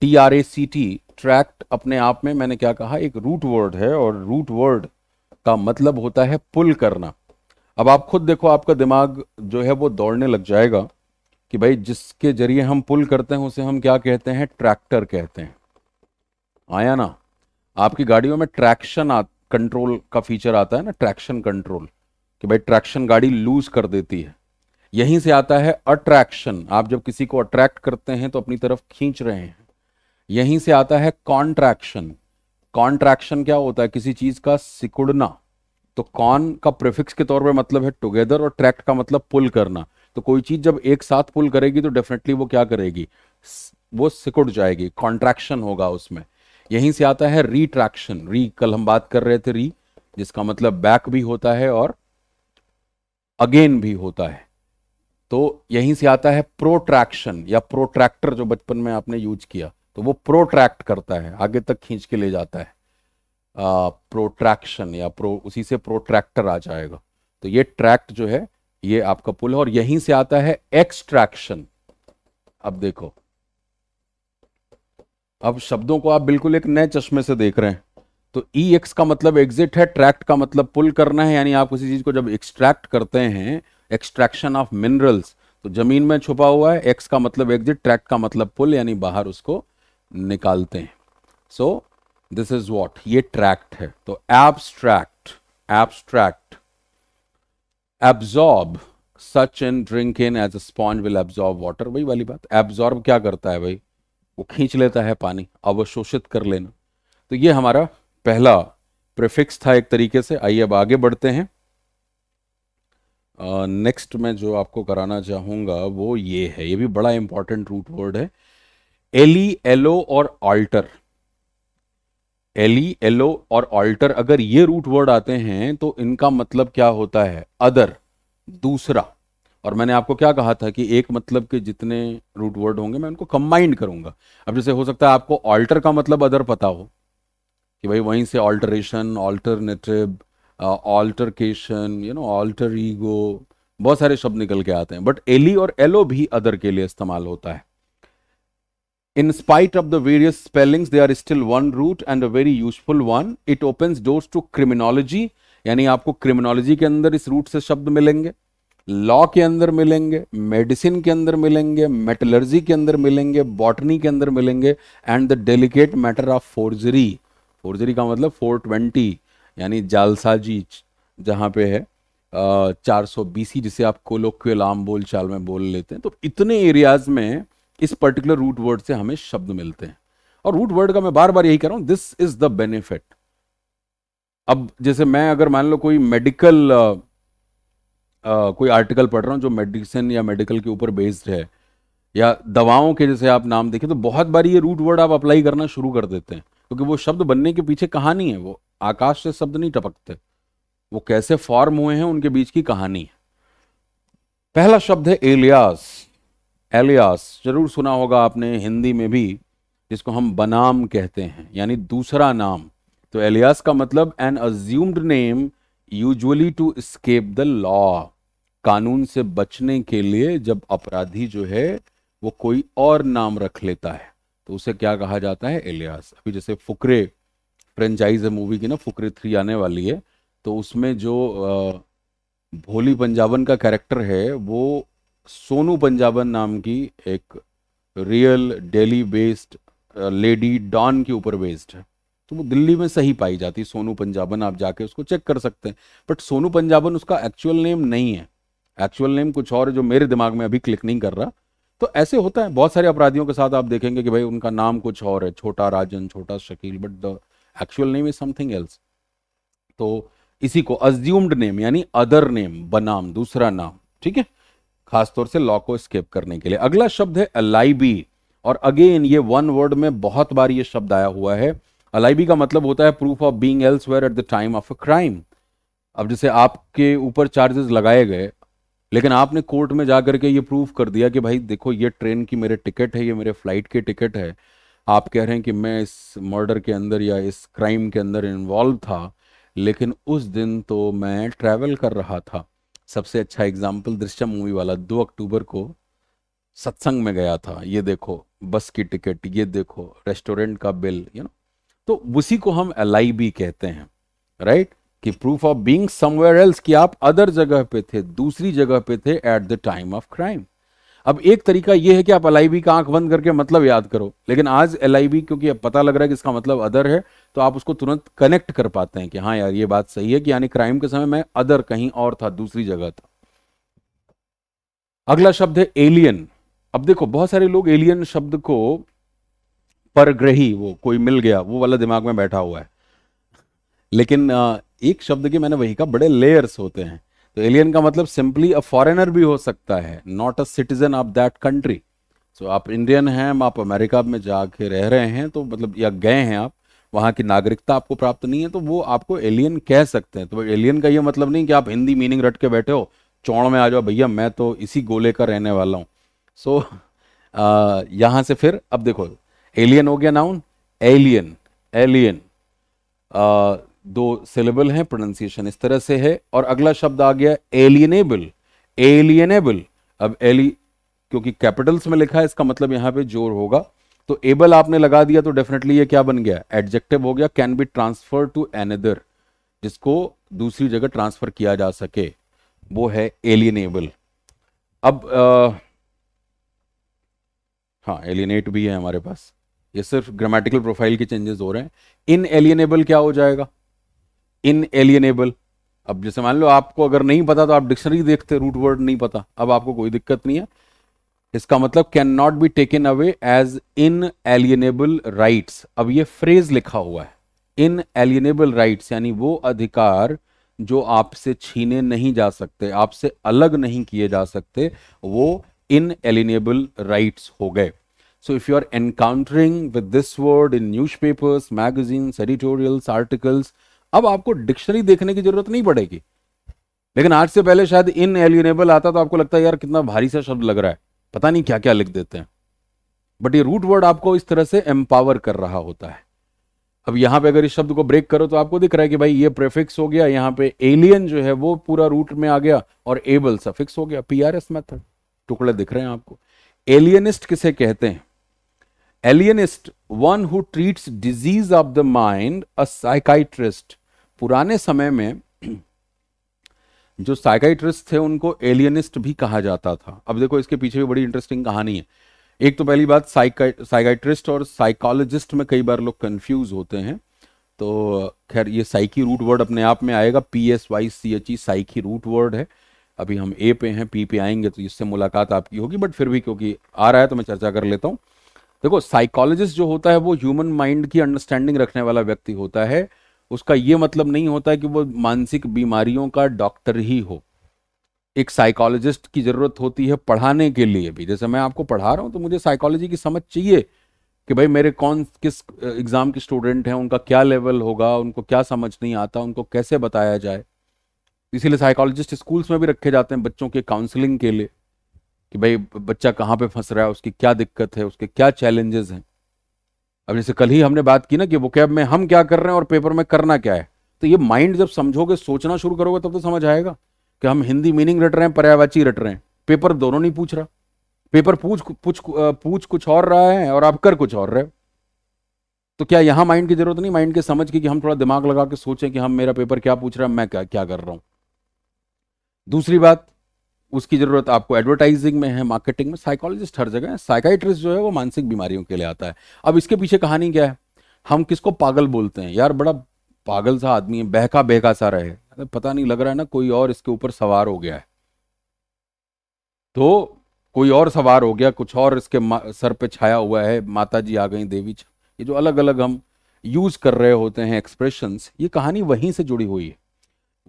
T R A C T tract अपने आप में मैंने क्या कहा एक रूट वर्ड है और रूट वर्ड का मतलब होता है पुल करना अब आप खुद देखो आपका दिमाग जो है वो दौड़ने लग जाएगा कि भाई जिसके जरिए हम पुल करते हैं उसे हम क्या कहते हैं ट्रैक्टर कहते हैं आया ना आपकी गाड़ियों में ट्रैक्शन कंट्रोल का फीचर आता है ना ट्रैक्शन कंट्रोल कि भाई ट्रैक्शन गाड़ी लूज कर देती है यहीं से आता है अट्रैक्शन आप जब किसी को अट्रैक्ट करते हैं तो अपनी तरफ खींच रहे हैं यहीं से आता है कॉन्ट्रैक्शन कॉन्ट्रैक्शन क्या होता है किसी चीज का सिकुड़ना तो कॉन का प्रिफिक्स के तौर पर मतलब है टुगेदर और ट्रैक्ट का मतलब पुल करना तो कोई चीज जब एक साथ पुल करेगी तो डेफिनेटली वो क्या करेगी वो सिकुड़ जाएगी कॉन्ट्रैक्शन होगा उसमें यहीं से आता है रिट्रैक्शन री कल हम बात कर रहे थे री जिसका मतलब बैक भी होता है और अगेन भी होता है तो यहीं से आता है प्रोट्रैक्शन या प्रोट्रैक्टर जो बचपन में आपने यूज किया तो वो प्रोट्रैक्ट करता है आगे तक खींच के ले जाता है प्रोट्रैक्शन या प्रो उसी से प्रोट्रैक्टर आ जाएगा तो ये ट्रैक्ट जो है ये आपका पुल है और यहीं से आता है एक्सट्रैक्शन अब देखो अब शब्दों को आप बिल्कुल एक नए चश्मे से देख रहे हैं तो ई एक्स का मतलब एग्जिट है ट्रैक्ट का मतलब पुल करना है यानी आप किसी चीज को जब एक्सट्रैक्ट करते हैं एक्सट्रैक्शन ऑफ मिनरल्स तो जमीन में छुपा हुआ है एक्स का मतलब एग्जिट ट्रैक्ट का मतलब पुल यानी बाहर उसको निकालते हैं सो दिस इज वॉट ये ट्रैक्ट है तो abstract abstract absorb suck in drink in as a sponge will absorb water वही वाली बात एब्जॉर्ब क्या करता है भाई वो खींच लेता है पानी अवशोषित कर लेना तो ये हमारा पहला प्रिफिक्स था एक तरीके से आइए अब आगे बढ़ते हैं नेक्स्ट uh, में जो आपको कराना चाहूंगा वो ये है ये भी बड़ा इंपॉर्टेंट रूट वर्ड है एली एलो e और ऑल्टर एली एलो और ऑल्टर अगर ये रूट वर्ड आते हैं तो इनका मतलब क्या होता है अदर दूसरा और मैंने आपको क्या कहा था कि एक मतलब के जितने रूट वर्ड होंगे मैं उनको कंबाइंड करूंगा अब जैसे हो सकता है आपको ऑल्टर का मतलब अदर पता हो कि भाई वहीं से alteration alternative altercation you know alter ego बहुत सारे शब्द निकल के आते हैं बट एली e और एलो भी अदर के लिए इस्तेमाल होता है In spite of the various spellings, they are still one root and a very useful one. It opens doors to criminology, यानी आपको क्रिमिनोलॉजी के अंदर इस रूट से शब्द मिलेंगे लॉ के अंदर मिलेंगे मेडिसिन के अंदर मिलेंगे मेटलर्जी के अंदर मिलेंगे बॉटनी के अंदर मिलेंगे and the delicate matter of forgery forgery का मतलब फोर ट्वेंटी यानी जालसाजी जहां पे है चार सौ बीसी जिसे आप कोलोक्वियल आम बोल चाल में बोल लेते हैं तो इतने एरियाज में इस पर्टिकुलर रूट वर्ड से हमें शब्द मिलते हैं और रूट वर्ड का मैं बार बार यही कह रहा हूं दिस इज द बेनिफिट अब जैसे मैं अगर मान लो कोई मेडिकल आ, कोई आर्टिकल पढ़ रहा हूं जो मेडिसिन या मेडिकल के ऊपर बेस्ड है या दवाओं के जैसे आप नाम देखें तो बहुत बार ये रूट वर्ड आप अप्लाई करना शुरू कर देते हैं क्योंकि वो शब्द बनने के पीछे कहानी है वो आकाश से शब्द नहीं टपकते वो कैसे फॉर्म हुए हैं उनके बीच की कहानी है पहला शब्द है एलियास एलियास जरूर सुना होगा आपने हिंदी में भी जिसको हम बनाम कहते हैं यानी दूसरा नाम तो एलियास का मतलब an assumed name usually to escape the law कानून से बचने के लिए जब अपराधी जो है वो कोई और नाम रख लेता है तो उसे क्या कहा जाता है एलियास अभी जैसे फुकरे फ्रेंचाइज है मूवी की ना फुकरे थ्री आने वाली है तो उसमें जो भोली पंजाबन का कैरेक्टर है वो सोनू पंजाबन नाम की एक real Delhi based lady don के ऊपर बेस्ड है तो वो दिल्ली में सही पाई जाती सोनू पंजाबन आप जाके उसको चेक कर सकते हैं बट सोनू पंजाबन उसका एक्चुअल नेम नहीं है एक्चुअल नेम कुछ और जो मेरे दिमाग में अभी क्लिक नहीं कर रहा तो ऐसे होता है बहुत सारे अपराधियों के साथ आप देखेंगे कि भाई उनका नाम कुछ और है Chhota Rajan Chhota Shakeel but the actual name is something else तो इसी को अज्यूम्ड नेम यानी अदर नेम बनाम दूसरा नाम ठीक है खासतौर से लॉ को स्केप करने के लिए अगला शब्द है अलाइबी और अगेन ये वन वर्ड में बहुत बार ये शब्द आया हुआ है अलाइबी का मतलब होता है proof of being else at the time of a crime अब जैसे आपके ऊपर चार्जेस लगाए गए लेकिन आपने कोर्ट में जा करके ये प्रूफ कर दिया कि भाई देखो ये ट्रेन की मेरे टिकट है ये मेरे फ्लाइट की टिकट है आप कह रहे हैं कि मैं इस मर्डर के अंदर या इस क्राइम के अंदर इन्वॉल्व था लेकिन उस दिन तो मैं ट्रैवल कर रहा था सबसे अच्छा एग्जाम्पल दृश्यम मूवी वाला दो अक्टूबर को सत्संग में गया था ये देखो बस की टिकट ये देखो रेस्टोरेंट का बिल यू नो तो उसी को हम एल भी कहते हैं राइट right? कि proof of being somewhere else कि आप अदर जगह पे थे दूसरी जगह पे थे at the time of crime अब एक तरीका यह है कि आप एल का आंख बंद करके मतलब याद करो लेकिन आज एल क्योंकि अब पता लग रहा है कि इसका मतलब अदर है तो आप उसको तुरंत कनेक्ट कर पाते हैं कि हाँ यार ये बात सही है कि यानी क्राइम के समय मैं अदर कहीं और था दूसरी जगह था अगला शब्द है एलियन अब देखो बहुत सारे लोग एलियन शब्द को परग्रही वो कोई मिल गया वो वाला दिमाग में बैठा हुआ है लेकिन एक शब्द के मैंने वही का बड़े लेयर्स होते हैं तो एलियन का मतलब सिंपली अ फॉरेनर भी हो सकता है not a citizen of that country so आप इंडियन हैं आप अमेरिका में जाके रह रहे हैं तो मतलब या गए हैं आप वहाँ की नागरिकता आपको प्राप्त नहीं है तो वो आपको एलियन कह सकते हैं तो एलियन का ये मतलब नहीं कि आप हिंदी मीनिंग रट के बैठे हो चौड़ में आ जाओ भैया मैं तो इसी गोले का रहने वाला हूँ सो so, यहाँ से फिर अब देखो एलियन हो गया नाउन एलियन एलियन दो सिलेबल हैं प्रोनाउंसिएशन इस तरह से है और अगला शब्द आ गया एलियनेबल एलियनेबल अब एली क्योंकि कैपिटल्स में लिखा है इसका मतलब यहां पे जोर होगा तो एबल आपने लगा दिया तो डेफिनेटली ये क्या बन गया एडजेक्टिव हो गया can be transfer to another जिसको दूसरी जगह ट्रांसफर किया जा सके वो है एलियनेबल अब आ, हाँ एलियनेट भी है हमारे पास ये सिर्फ ग्रामेटिकल प्रोफाइल के चेंजेस हो रहे हैं इन एलियनेबल क्या हो जाएगा इन एलियनेबल अब जैसे मान लो आपको अगर नहीं पता तो आप डिक्शनरी देखते रूट वर्ड नहीं पता अब आपको कोई दिक्कत नहीं है इसका मतलब can not be taken away as inalienable right अब ये फ्रेज लिखा हुआ है इन एलियनेबल राइट यानी वो अधिकार जो आपसे छीने नहीं जा सकते आपसे अलग नहीं किए जा सकते वो इन एलिनेबल राइट हो गए if you are encountering with this word in newspapers magazines editorials articles अब आपको डिक्शनरी देखने की जरूरत नहीं पड़ेगी लेकिन आज से पहले शायद इन एलियनेबल आता तो आपको लगता है यार कितना भारी सा शब्द लग रहा है पता नहीं क्या क्या लिख देते हैं बट ये रूट वर्ड आपको इस तरह से एम्पावर कर रहा होता है अब यहां पे अगर इस शब्द को ब्रेक करो तो आपको दिख रहा है कि भाई ये प्रेफिक्स हो गया यहाँ पे एलियन जो है वो पूरा रूट में आ गया और एबल सफिक्स हो गया पीआरएस मेथड टुकड़े दिख रहे हैं आपको एलियनिस्ट किसे कहते हैं alienist one who treats disease of the mind a psychiatrist पुराने समय में जो साइकाइट्रिस्ट थे उनको एलियनिस्ट भी कहा जाता था अब देखो इसके पीछे भी बड़ी इंटरेस्टिंग कहानी है एक तो पहली बात साइकाइट्रिस्ट और साइकोलॉजिस्ट में कई बार लोग कंफ्यूज होते हैं तो खैर ये साइकी रूट वर्ड अपने आप में आएगा P S Y C H E psyche root word है अभी हम ए पे हैं पी पे आएंगे तो इससे मुलाकात आपकी होगी बट फिर भी क्योंकि आ रहा है तो मैं चर्चा कर लेता हूँ देखो साइकोलॉजिस्ट जो होता है वो ह्यूमन माइंड की अंडरस्टैंडिंग रखने वाला व्यक्ति होता है उसका ये मतलब नहीं होता कि वो मानसिक बीमारियों का डॉक्टर ही हो एक साइकोलॉजिस्ट की ज़रूरत होती है पढ़ाने के लिए भी जैसे मैं आपको पढ़ा रहा हूँ तो मुझे साइकोलॉजी की समझ चाहिए कि भाई मेरे कौन किस एग्ज़ाम के स्टूडेंट हैं उनका क्या लेवल होगा उनको क्या समझ नहीं आता उनको कैसे बताया जाए इसीलिए साइकोलॉजिस्ट स्कूल्स में भी रखे जाते हैं बच्चों के काउंसलिंग के लिए कि भाई बच्चा कहाँ पे फंस रहा है उसकी क्या दिक्कत है उसके क्या चैलेंजेस हैं अब जैसे कल ही हमने बात की ना कि वोकैब में हम क्या कर रहे हैं और पेपर में करना क्या है तो ये माइंड जब समझोगे सोचना शुरू करोगे तब तो समझ आएगा कि हम हिंदी मीनिंग रट रहे हैं पर्यावाची रट रहे हैं पेपर दोनों नहीं पूछ रहा पेपर पूछ पूछ पूछ कुछ और रहा है और आप कर कुछ और रहे हो तो क्या यहां माइंड की जरूरत नहीं माइंड के समझ की कि हम थोड़ा दिमाग लगा के सोचें कि हम मेरा पेपर क्या पूछ रहा है मैं क्या क्या कर रहा हूं दूसरी बात उसकी ज़रूरत आपको एडवर्टाइजिंग में है मार्केटिंग में साइकोलॉजिस्ट हर जगह है साइकाइट्रिस्ट जो है वो मानसिक बीमारियों के लिए आता है अब इसके पीछे कहानी क्या है हम किसको पागल बोलते हैं यार बड़ा पागल सा आदमी है बहका बहका सा रहे अरे पता नहीं लग रहा है ना कोई और इसके ऊपर सवार हो गया है तो कोई और सवार हो गया कुछ और इसके सर पे छाया हुआ है माता जी आ गई देवी ये जो अलग अलग हम यूज़ कर रहे होते हैं एक्सप्रेशंस ये कहानी वहीं से जुड़ी हुई है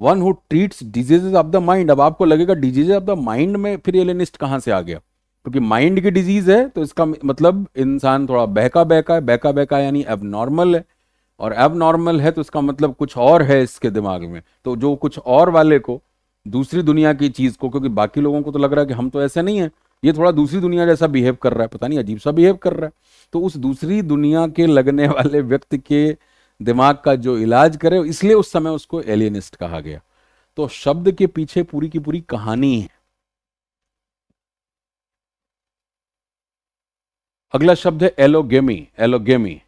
one who treats diseases of the mind अब आपको लगेगा डिजीज ऑफ द माइंड में फिर एलिनिस्ट कहां से आ गया क्योंकि माइंड की डिजीज है तो इसका मतलब इंसान थोड़ा बहका बहका है बहका बहका यानी एबनॉर्मल है और एबनॉर्मल है तो इसका मतलब कुछ और है इसके दिमाग में तो जो कुछ और वाले को दूसरी दुनिया की चीज़ को क्योंकि बाकी लोगों को तो लग रहा है कि हम तो ऐसे नहीं है ये थोड़ा दूसरी दुनिया जैसा बिहेव कर रहा है पता नहीं अजीब सा बिहेव कर रहा है तो उस दूसरी दुनिया के लगने वाले व्यक्ति के दिमाग का जो इलाज करे इसलिए उस समय उसको एलियनिस्ट कहा गया तो शब्द के पीछे पूरी की पूरी कहानी है अगला शब्द है allogamy allogamy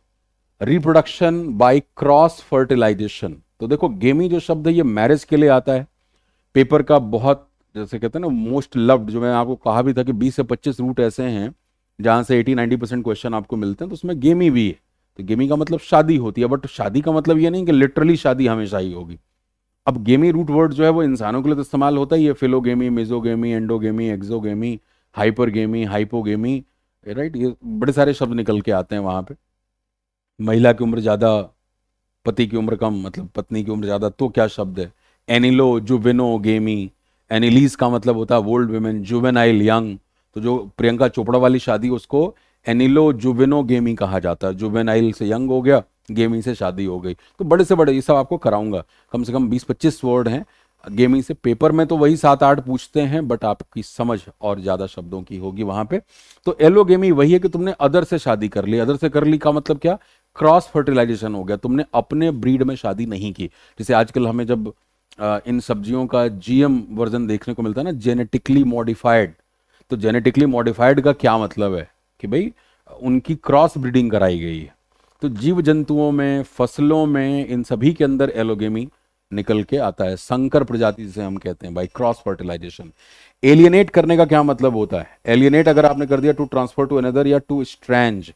reproduction by cross fertilisation तो देखो गेमी जो शब्द है ये मैरिज के लिए आता है पेपर का बहुत जैसे कहते हैं ना मोस्ट लव्ड जो मैं आपको कहा भी था कि 20 से 25 रूट ऐसे हैं जहां से 80 90 परसेंट क्वेश्चन आपको मिलते हैं तो उसमें गेमी भी है तो गेमी का मतलब शादी होती है बट शादी का मतलब ये नहीं कि लिटरली शादी हमेशा ही होगी अब गेमी रूट वर्ड जो है वो इंसानों के लिए तो इस्तेमाल होता ही है philogamy gamy endogamy exogamy hypo hypogamy right ये बड़े सारे शब्द निकल के आते हैं वहाँ पे महिला की उम्र ज़्यादा पति की उम्र कम मतलब पत्नी की उम्र ज़्यादा तो क्या शब्द है एनिलो जुबिनो गेमी एनिलीज का मतलब होता है ओल्ड वेमेन जुवेनाइल यंग तो जो प्रियंका चोपड़ा वाली शादी उसको एनिलो जुबेनो गेमी कहा जाता है जुबेनाइल से यंग हो गया गेमिंग से शादी हो गई तो बड़े से बड़े ये सब आपको कराऊंगा कम से कम 20-25 वर्ड हैं गेमिंग से पेपर में तो वही सात आठ पूछते हैं बट आपकी समझ और ज़्यादा शब्दों की होगी वहां पे तो एलो गेमी वही है कि तुमने अदर से शादी कर ली अदर से कर ली का मतलब क्या क्रॉस फर्टिलाइजेशन हो गया तुमने अपने ब्रीड में शादी नहीं की जैसे आजकल हमें जब इन सब्जियों का जीएम वर्जन देखने को मिलता है ना जेनेटिकली मॉडिफाइड तो जेनेटिकली मॉडिफाइड का क्या मतलब है कि भाई उनकी क्रॉस ब्रीडिंग कराई गई है तो जीव जंतुओं में फसलों में इन सभी के अंदर एलोगेमी निकल के आता है संकर प्रजाति जिसे हम कहते हैं भाई क्रॉस फर्टिलाइजेशन एलियनेट करने का क्या मतलब होता है एलियनेट अगर आपने कर दिया टू ट्रांसफर टू अनदर या टू स्ट्रेंज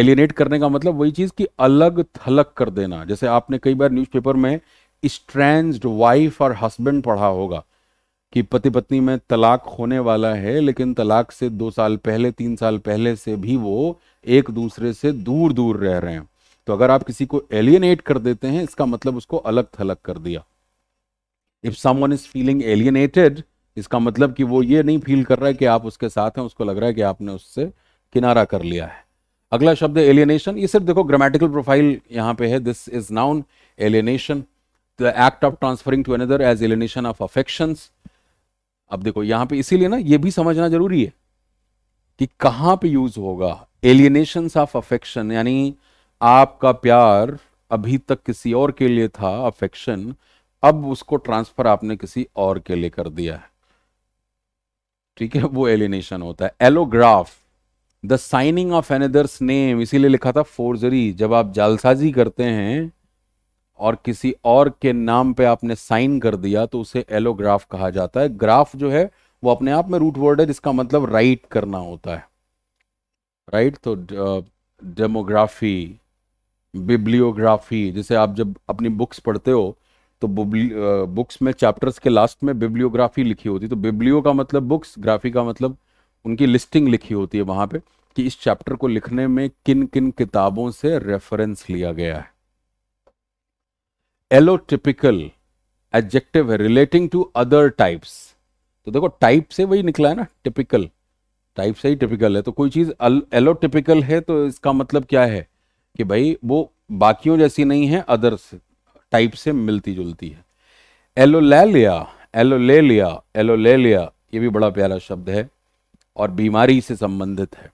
एलियनेट करने का मतलब वही चीज की अलग थलग कर देना जैसे आपने कई बार न्यूज में स्ट्रेंज वाइफ और हस्बैंड पढ़ा होगा कि पति पत्नी में तलाक होने वाला है लेकिन तलाक से दो साल पहले तीन साल पहले से भी वो एक दूसरे से दूर दूर रह रहे हैं तो अगर आप किसी को एलियनेट कर देते हैं इसका मतलब उसको अलग थलग कर दिया if someone is feeling alienated इसका मतलब कि वो ये नहीं फील कर रहा है कि आप उसके साथ हैं उसको लग रहा है कि आपने उससे किनारा कर लिया है अगला शब्द एलियनेशन ये सिर्फ देखो ग्रामेटिकल प्रोफाइल यहाँ पे है this is noun alienation the act of transferring to another as alienation of affections अब देखो यहां पे इसीलिए ना ये भी समझना जरूरी है कि कहां पे यूज होगा एलियनेशन ऑफ अफेक्शन यानी आपका प्यार अभी तक किसी और के लिए था अफेक्शन अब उसको ट्रांसफर आपने किसी और के लिए कर दिया है ठीक है वो एलिनेशन होता है allograph the signing of another's name इसीलिए लिखा था फोर्जरी जब आप जालसाजी करते हैं और किसी और के नाम पे आपने साइन कर दिया तो उसे एलोग्राफ कहा जाता है ग्राफ जो है वो अपने आप में रूट वर्ड है जिसका मतलब राइट करना होता है राइट तो डेमोग्राफी बिब्लियोग्राफी जैसे आप जब अपनी बुक्स पढ़ते हो तो बुक्स में चैप्टर्स के लास्ट में बिब्लियोग्राफी लिखी होती है तो बिब्लियो का मतलब बुक्स ग्राफी का मतलब उनकी लिस्टिंग लिखी होती है वहाँ पे कि इस चैप्टर को लिखने में किन किन किताबों से रेफरेंस लिया गया है एलोटिपिकल एडजेक्टिव है रिलेटिंग टू अदर टाइप्स तो देखो टाइप से वही निकला है ना टिपिकल टाइप से ही टिपिकल है तो कोई चीज एलोटिपिकल है तो इसका मतलब क्या है कि भाई वो बाकियों जैसी नहीं है अदर टाइप से मिलती जुलती है एलोलैलिया एलोलेलिया एलोलेलिया ये भी बड़ा प्यारा शब्द है और बीमारी से संबंधित है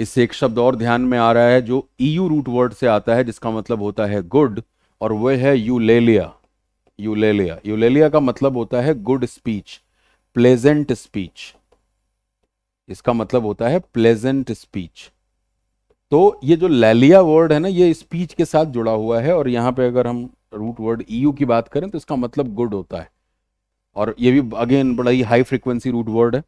इससे एक शब्द और ध्यान में आ रहा है जो ईयू रूट वर्ड से आता है जिसका मतलब होता है गुड और वह है यूलेलिया यूलेलिया यूलेलिया का मतलब होता है गुड स्पीच प्लेजेंट स्पीच इसका मतलब होता है प्लेजेंट स्पीच तो ये जो लेलिया वर्ड है ना ये स्पीच के साथ जुड़ा हुआ है और यहां पे अगर हम रूट वर्ड ईयू की बात करें तो इसका मतलब गुड होता है और ये भी अगेन बड़ा ही हाई फ्रिक्वेंसी रूट वर्ड है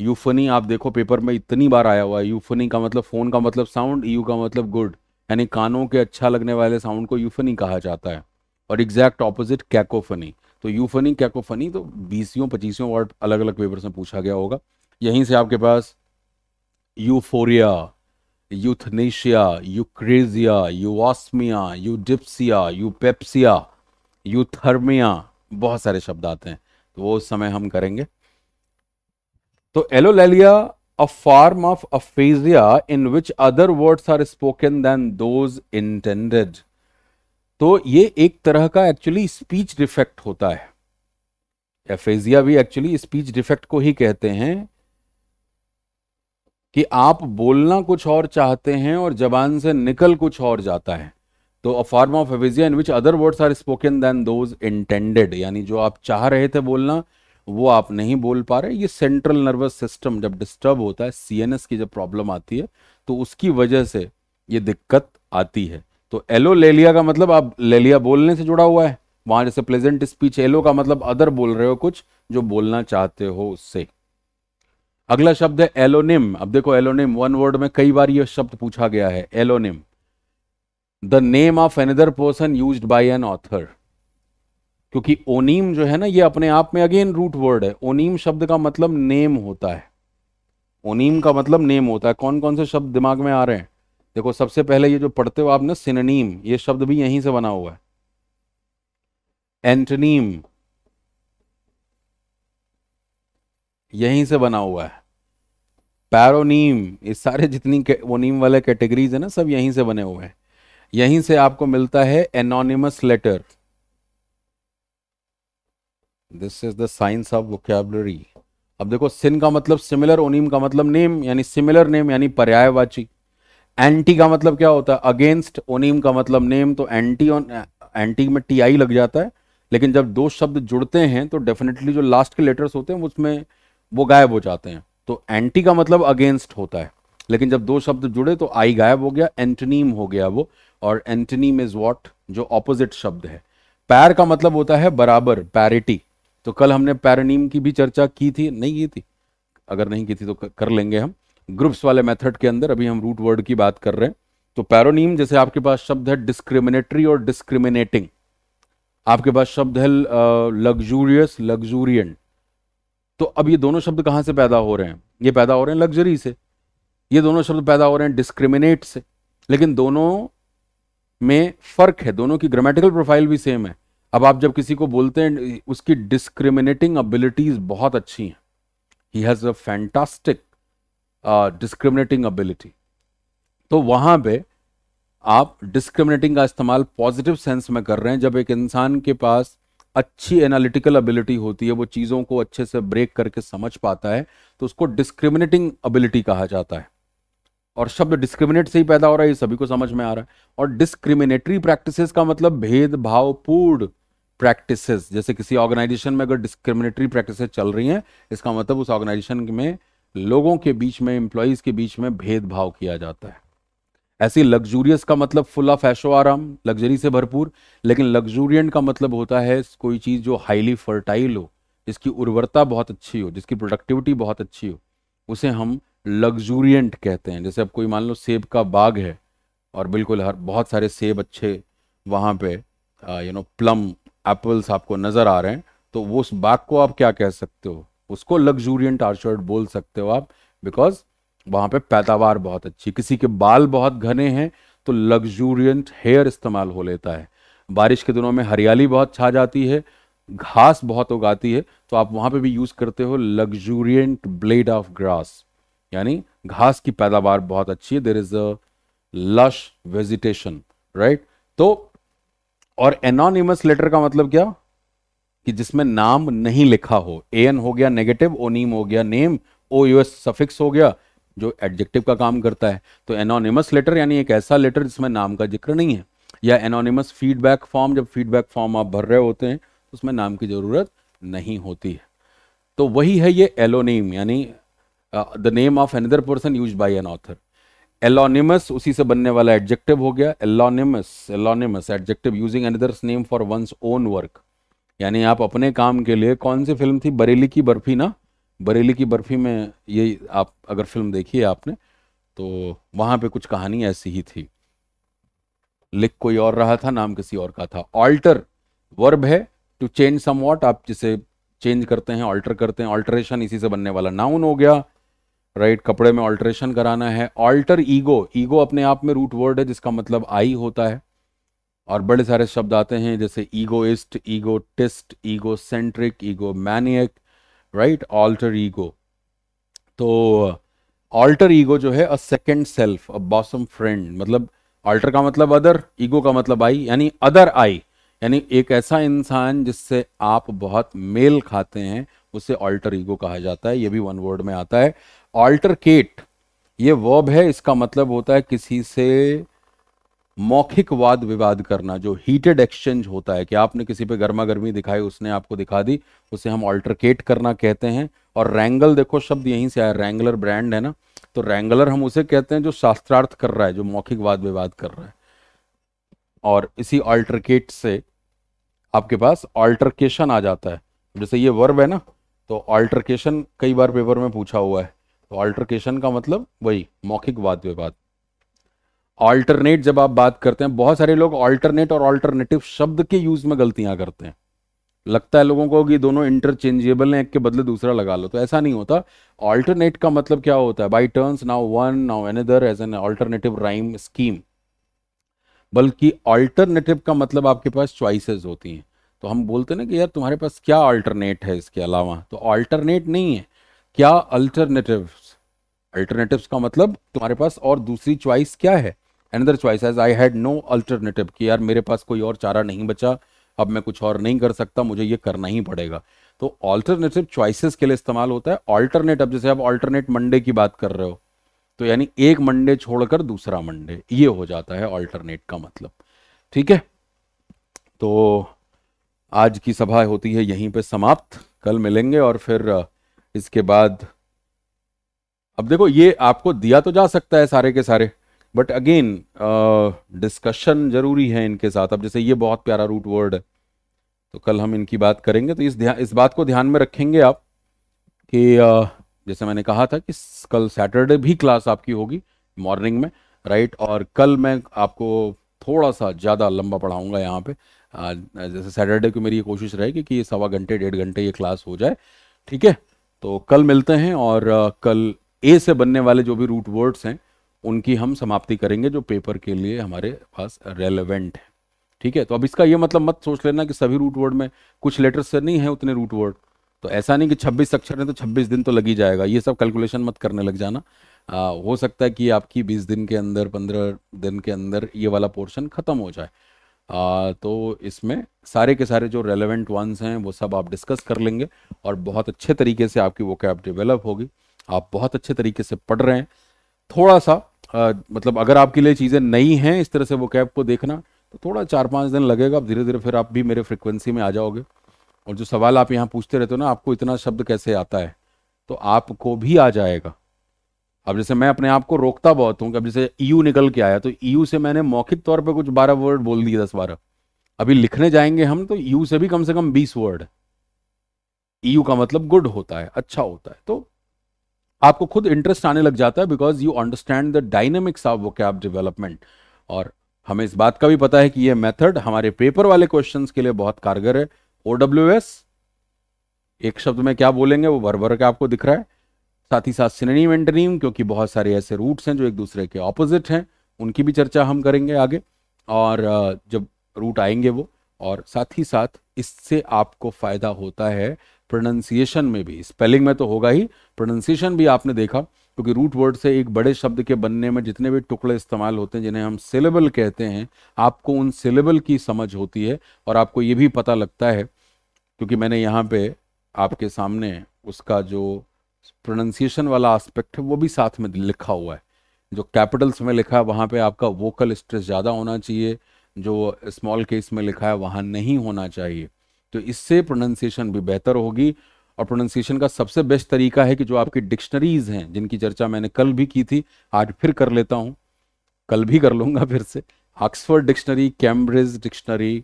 यूफनी आप देखो पेपर में इतनी बार आया हुआ है यूफनी का मतलब फ़ोन का मतलब साउंड ईयू का मतलब गुड यानी कानों के अच्छा लगने वाले साउंड को यूफनी कहा जाता है और एग्जैक्ट ऑपोजिट कैकोफनी तो यूफनी कैकोफनी तो बीसियों पच्चीसियों वर्ड अलग अलग पेपर में पूछा गया होगा यहीं से आपके पास यूफोरिया यूथनेशिया यूक्रेजिया यूवास्मिया यूडिप्सिया यूपेप्सिया यूथर्मिया बहुत सारे शब्द आते हैं तो वो उस समय हम करेंगे तो एलोलेलिया a form of aphasia in which other words are spoken than those intended. तो ये एक तरह का एक्चुअली स्पीच डिफेक्ट होता है एफेजिया भी एक्चुअली स्पीच डिफेक्ट को ही कहते हैं कि आप बोलना कुछ और चाहते हैं और जबान से निकल कुछ और जाता है तो a form of aphasia in which other words are spoken than those intended यानी जो आप चाह रहे थे बोलना वो आप नहीं बोल पा रहे ये सेंट्रल नर्वस सिस्टम जब डिस्टर्ब होता है सीएनएस की जब प्रॉब्लम आती है तो उसकी वजह से ये दिक्कत आती है तो एलो लेलिया का मतलब आप लेलिया बोलने से जुड़ा हुआ है वहां जैसे प्लेजेंट स्पीच एलो का मतलब अदर बोल रहे हो कुछ जो बोलना चाहते हो उससे अगला शब्द है एलोनिम अब देखो एलोनिम वन वर्ड में कई बार यह शब्द पूछा गया है allonym the name of another person use by an author क्योंकि ओनीम जो है ना ये अपने आप में अगेन रूट वर्ड है ओनीम शब्द का मतलब नेम होता है ओनीम का मतलब नेम होता है कौन कौन से शब्द दिमाग में आ रहे हैं देखो सबसे पहले ये जो पढ़ते हो आप ना सिननीम ये शब्द भी यहीं से बना हुआ है एंटनीम यहीं से बना हुआ है पैरोनीम ये सारे जितनी ओनीम वाले कैटेगरीज है ना सब यहीं से बने हुए हैं यहीं से आपको मिलता है anonymous letter this is the science of vocabulary अब देखो सिन का मतलब सिमिलर ओनिम का मतलब नेम यानी सिमिलर नेम यानी पर्यायवाची एंटी का मतलब क्या होता है अगेंस्ट ओनिम का मतलब नेम तो एंटी ऑन एंटी में टी आई लग जाता है लेकिन जब दो शब्द जुड़ते हैं तो डेफिनेटली जो लास्ट के लेटर्स होते हैं उसमें वो गायब हो जाते हैं तो एंटी का मतलब अगेंस्ट होता है लेकिन जब दो शब्द जुड़े तो आई गायब हो गया एंटनीम हो गया वो और एंटनीम इज वॉट जो ऑपोजिट शब्द है पैर का मतलब होता है बराबर पैरिटी तो कल हमने पैरानीम की भी चर्चा की थी नहीं की थी अगर नहीं की थी तो कर लेंगे हम ग्रुप्स वाले मेथड के अंदर अभी हम रूट वर्ड की बात कर रहे हैं तो पैरोनीम जैसे आपके पास शब्द है डिस्क्रिमिनेटरी और डिस्क्रिमिनेटिंग आपके पास शब्द है लग्जूरियस लग्जूरियन तो अब ये दोनों शब्द कहां से पैदा हो रहे हैं ये पैदा हो रहे हैं लग्जरी से ये दोनों शब्द पैदा हो रहे हैं डिस्क्रिमिनेट से लेकिन दोनों में फर्क है दोनों की ग्रामेटिकल प्रोफाइल भी सेम है अब आप जब किसी को बोलते हैं उसकी डिस्क्रिमिनेटिंग अबिलिटीज बहुत अच्छी हैं he has a fantastic discriminating ability तो वहाँ पे आप डिस्क्रिमिनेटिंग का इस्तेमाल पॉजिटिव सेंस में कर रहे हैं जब एक इंसान के पास अच्छी एनालिटिकल एबिलिटी होती है वो चीज़ों को अच्छे से ब्रेक करके समझ पाता है तो उसको डिस्क्रिमिनेटिंग एबिलिटी कहा जाता है और शब्द डिस्क्रिमिनेट से ही पैदा हो रहा है ये सभी को समझ में आ रहा है और डिस्क्रिमिनेटरी प्रैक्टिसेस का मतलब भेदभावपूर्ण प्रैक्टिसेस जैसे किसी ऑर्गेनाइजेशन में अगर डिस्क्रिमिनेटरी प्रैक्टिसेस चल रही हैं इसका मतलब उस ऑर्गेनाइजेशन में लोगों के बीच में एम्प्लॉयज के बीच में भेदभाव किया जाता है ऐसी लग्जूरियस का मतलब फुल ऑफ ऐशो आराम लग्जरी से भरपूर लेकिन लग्जूरियंट का मतलब होता है कोई चीज़ जो हाईली फर्टाइल हो जिसकी उर्वरता बहुत अच्छी हो जिसकी प्रोडक्टिविटी बहुत अच्छी हो उसे हम लग्जूरियंट कहते हैं जैसे अब कोई मान लो सेब का बाग है और बिल्कुल हर बहुत सारे सेब अच्छे वहाँ पे यू नो प्लम एप्पल्स आपको नजर आ रहे हैं तो वो उस बाग को आप क्या कह सकते हो उसको लग्जूरियंट आर्चर्ड बोल सकते हो आप बिकॉज वहां पे पैदावार बहुत अच्छी किसी के बाल बहुत घने हैं तो लग्जूरियंट हेयर इस्तेमाल हो लेता है बारिश के दिनों में हरियाली बहुत छा जाती है घास बहुत उगाती है तो आप वहां पे भी यूज करते हो लग्जूरियंट ब्लेड ऑफ ग्रास यानी घास की पैदावार बहुत अच्छी है there is a lush vegetation right तो और एनोनिमस लेटर का मतलब क्या कि जिसमें नाम नहीं लिखा हो ए एन हो गया नेगेटिव ओनीम e हो गया नेम ओ यूएस सफिक्स हो गया जो एडजेक्टिव का काम करता है तो एनोनिमस लेटर यानी एक ऐसा लेटर जिसमें नाम का जिक्र नहीं है या एनोनिमस फीडबैक फॉर्म जब फीडबैक फॉर्म आप भर रहे होते हैं तो उसमें नाम की ज़रूरत नहीं होती है तो वही है ये एलोनीम यानी the name of another person use by an author allonymous उसी से बनने वाला एडजेक्टिव हो गया allonymous allonymous adjective using another's name for one's own work यानी आप अपने काम के लिए कौन सी फिल्म थी बरेली की बर्फी ना बरेली की बर्फी में ये आप अगर फिल्म देखी है आपने तो वहां पे कुछ कहानी ऐसी ही थी लिख कोई और रहा था नाम किसी और का था ऑल्टर वर्ब है टू चेंज सम वॉट आप जिसे चेंज करते हैं ऑल्टर करते हैं ऑल्टरेशन इसी से बनने वाला नाउन हो गया राइट right? कपड़े में ऑल्ट्रेशन कराना है ऑल्टर ईगो ईगो अपने आप में रूट वर्ड है जिसका मतलब आई होता है और बड़े सारे शब्द आते हैं जैसे egoist ego egotist centric ego maniac right alter ego तो ऑल्टर ईगो जो है a second self a bosom friend मतलब ऑल्टर का मतलब अदर ईगो का मतलब आई यानी अदर आई यानी एक ऐसा इंसान जिससे आप बहुत मेल खाते हैं उसे ऑल्टर ईगो कहा जाता है ये भी वन वर्ड में आता है ऑल्टरकेट ये वर्ब है इसका मतलब होता है किसी से मौखिक वाद विवाद करना जो हीटेड एक्सचेंज होता है कि आपने किसी पे गर्मा गर्मी दिखाई उसने आपको दिखा दी उसे हम ऑल्टरकेट करना कहते हैं और रैंगल देखो शब्द यहीं से आया रैंगलर ब्रांड है ना तो रैंगलर हम उसे कहते हैं जो शास्त्रार्थ कर रहा है जो मौखिक वाद विवाद कर रहा है और इसी ऑल्टरकेट से आपके पास ऑल्टरकेशन आ जाता है जैसे ये वर्ब है ना तो ऑल्टरकेशन कई बार पेपर में पूछा हुआ है तो ऑल्टरकेशन का मतलब वही मौखिक वाद विवाद ऑल्टरनेट जब आप बात करते हैं बहुत सारे लोग ऑल्टरनेट और ऑल्टरनेटिव शब्द के यूज में गलतियां करते हैं लगता है लोगों को कि दोनों इंटरचेंजेबल हैं एक के बदले दूसरा लगा लो तो ऐसा नहीं होता ऑल्टरनेट का मतलब क्या होता है by turns now one now another as an alternative rhyme scheme बल्कि ऑल्टरनेटिव का मतलब आपके पास च्वाइसेज होती हैं तो हम बोलते ना कि यार तुम्हारे पास क्या ऑल्टरनेट है इसके अलावा तो ऑल्टरनेट नहीं है क्या अल्टरनेटिव अल्टरनेटिव्स का मतलब तुम्हारे पास और दूसरी च्वाइस क्या है another choice as I had no alternative कि यार मेरे पास कोई और चारा नहीं बचा अब मैं कुछ और नहीं कर सकता मुझे ये करना ही पड़ेगा तो ऑल्टरनेटिव च्वाइसिस के लिए इस्तेमाल होता है ऑल्टरनेट अब जैसे आप ऑल्टरनेट मंडे की बात कर रहे हो तो यानी एक मंडे छोड़कर दूसरा मंडे ये हो जाता है ऑल्टरनेट का मतलब ठीक है तो आज की सभा होती है यहीं पे समाप्त कल मिलेंगे और फिर इसके बाद अब देखो ये आपको दिया तो जा सकता है सारे के सारे बट अगेन डिस्कशन जरूरी है इनके साथ अब जैसे ये बहुत प्यारा रूट वर्ड है तो कल हम इनकी बात करेंगे तो इस ध्यान इस बात को ध्यान में रखेंगे आप कि uh, जैसे मैंने कहा था कि कल सैटरडे भी क्लास आपकी होगी मॉर्निंग में राइट और कल मैं आपको थोड़ा सा ज़्यादा लंबा पढ़ाऊंगा यहाँ पे आ, जैसे सैटरडे को मेरी ये कोशिश रहेगी कि ये सवा घंटे डेढ़ घंटे ये क्लास हो जाए ठीक है तो कल मिलते हैं और uh, कल ए से बनने वाले जो भी रूट वर्ड्स हैं उनकी हम समाप्ति करेंगे जो पेपर के लिए हमारे पास रेलेवेंट है ठीक है तो अब इसका ये मतलब मत सोच लेना कि सभी रूट वर्ड में कुछ लेटर्स से नहीं है उतने रूट वर्ड तो ऐसा नहीं कि 26 अक्षर हैं तो 26 दिन तो लगी जाएगा ये सब कैलकुलेशन मत करने लग जाना आ, हो सकता है कि आपकी 20 दिन के अंदर 15 दिन के अंदर ये वाला पोर्शन ख़त्म हो जाए आ, तो इसमें सारे के सारे जो रेलेवेंट वंस हैं वो सब आप डिस्कस कर लेंगे और बहुत अच्छे तरीके से आपकी वो कैब डेवलप होगी आप बहुत अच्छे तरीके से पढ़ रहे हैं थोड़ा सा आ, मतलब अगर आपके लिए चीज़ें नई हैं इस तरह से वो कैब को देखना तो थोड़ा चार पाँच दिन लगेगा आप धीरे धीरे फिर आप भी मेरे फ्रिक्वेंसी में आ जाओगे और जो सवाल आप यहाँ पूछते रहते हो ना आपको इतना शब्द कैसे आता है तो आपको भी आ जाएगा अब जैसे मैं अपने आप को रोकता बहुत हूँ अब जैसे ईयू निकल के आया तो ईयू से मैंने मौखिक तौर पर कुछ बारह वर्ड बोल दिए दस बारह अभी लिखने जाएंगे हम तो यू से भी कम से कम बीस वर्ड यू का मतलब गुड होता है अच्छा होता है तो आपको खुद इंटरेस्ट आने लग जाता है because you understand the dynamics of cab development और हमें इस बात का भी पता है कि यह मेथड हमारे पेपर वाले क्वेश्चन के लिए बहुत कारगर है ओडब्ल्यू एस एक शब्द में क्या बोलेंगे वो भर भर के आपको दिख रहा है साथ ही साथ सिनेनिम एंटनीम क्योंकि बहुत सारे ऐसे रूट्स हैं जो एक दूसरे के ऑपोजिट हैं उनकी भी चर्चा हम करेंगे आगे और जब रूट आएंगे वो और साथ ही साथ इससे आपको फायदा होता है प्रोनाउंसिएशन में भी स्पेलिंग में तो होगा ही प्रोनाउंसिएशन भी आपने देखा क्योंकि रूट वर्ड से एक बड़े शब्द के बनने में जितने भी टुकड़े इस्तेमाल होते हैं जिन्हें हम सिलेबल कहते हैं आपको उन सिलेबल की समझ होती है और आपको ये भी पता लगता है क्योंकि मैंने यहाँ पे आपके सामने उसका जो प्रोनाउंसिएशन वाला आस्पेक्ट है वो भी साथ में लिखा हुआ है जो कैपिटल्स में लिखा है वहाँ पे आपका वोकल स्ट्रेस ज़्यादा होना चाहिए जो स्मॉल केस में लिखा है वहाँ नहीं होना चाहिए तो इससे प्रोनाउंसिएशन भी बेहतर होगी और प्रोनाउंसिएशन का सबसे बेस्ट तरीका है कि जो आपकी डिक्शनरीज हैं जिनकी चर्चा मैंने कल भी की थी आज फिर कर लेता हूँ कल भी कर लूंगा फिर से Oxford dictionary Cambridge dictionary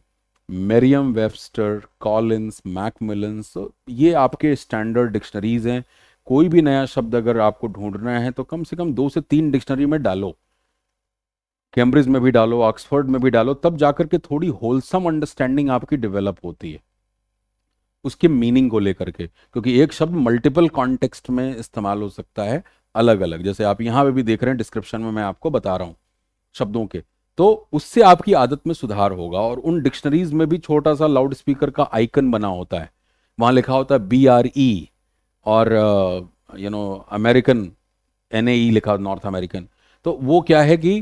Merriam Webster Collins Macmillans ये आपके स्टैंडर्ड डिक्शनरीज हैं कोई भी नया शब्द अगर आपको ढूंढना है तो कम से कम दो से तीन डिक्शनरी में डालो कैम्ब्रिज में भी डालो ऑक्सफोर्ड में भी डालो तब जाकर के थोड़ी होलसम अंडरस्टैंडिंग आपकी डेवलप होती है उसके मीनिंग को लेकर के क्योंकि एक शब्द मल्टीपल कॉन्टेक्स्ट में इस्तेमाल हो सकता है अलग अलग जैसे आप यहाँ पे भी देख रहे हैं डिस्क्रिप्शन में मैं आपको बता रहा हूँ शब्दों के तो उससे आपकी आदत में सुधार होगा और उन डिक्शनरीज में भी छोटा सा लाउड स्पीकर का आइकन बना होता है वहाँ लिखा होता है बी आर ई और you know American N A E लिखा नॉर्थ अमेरिकन तो वो क्या है कि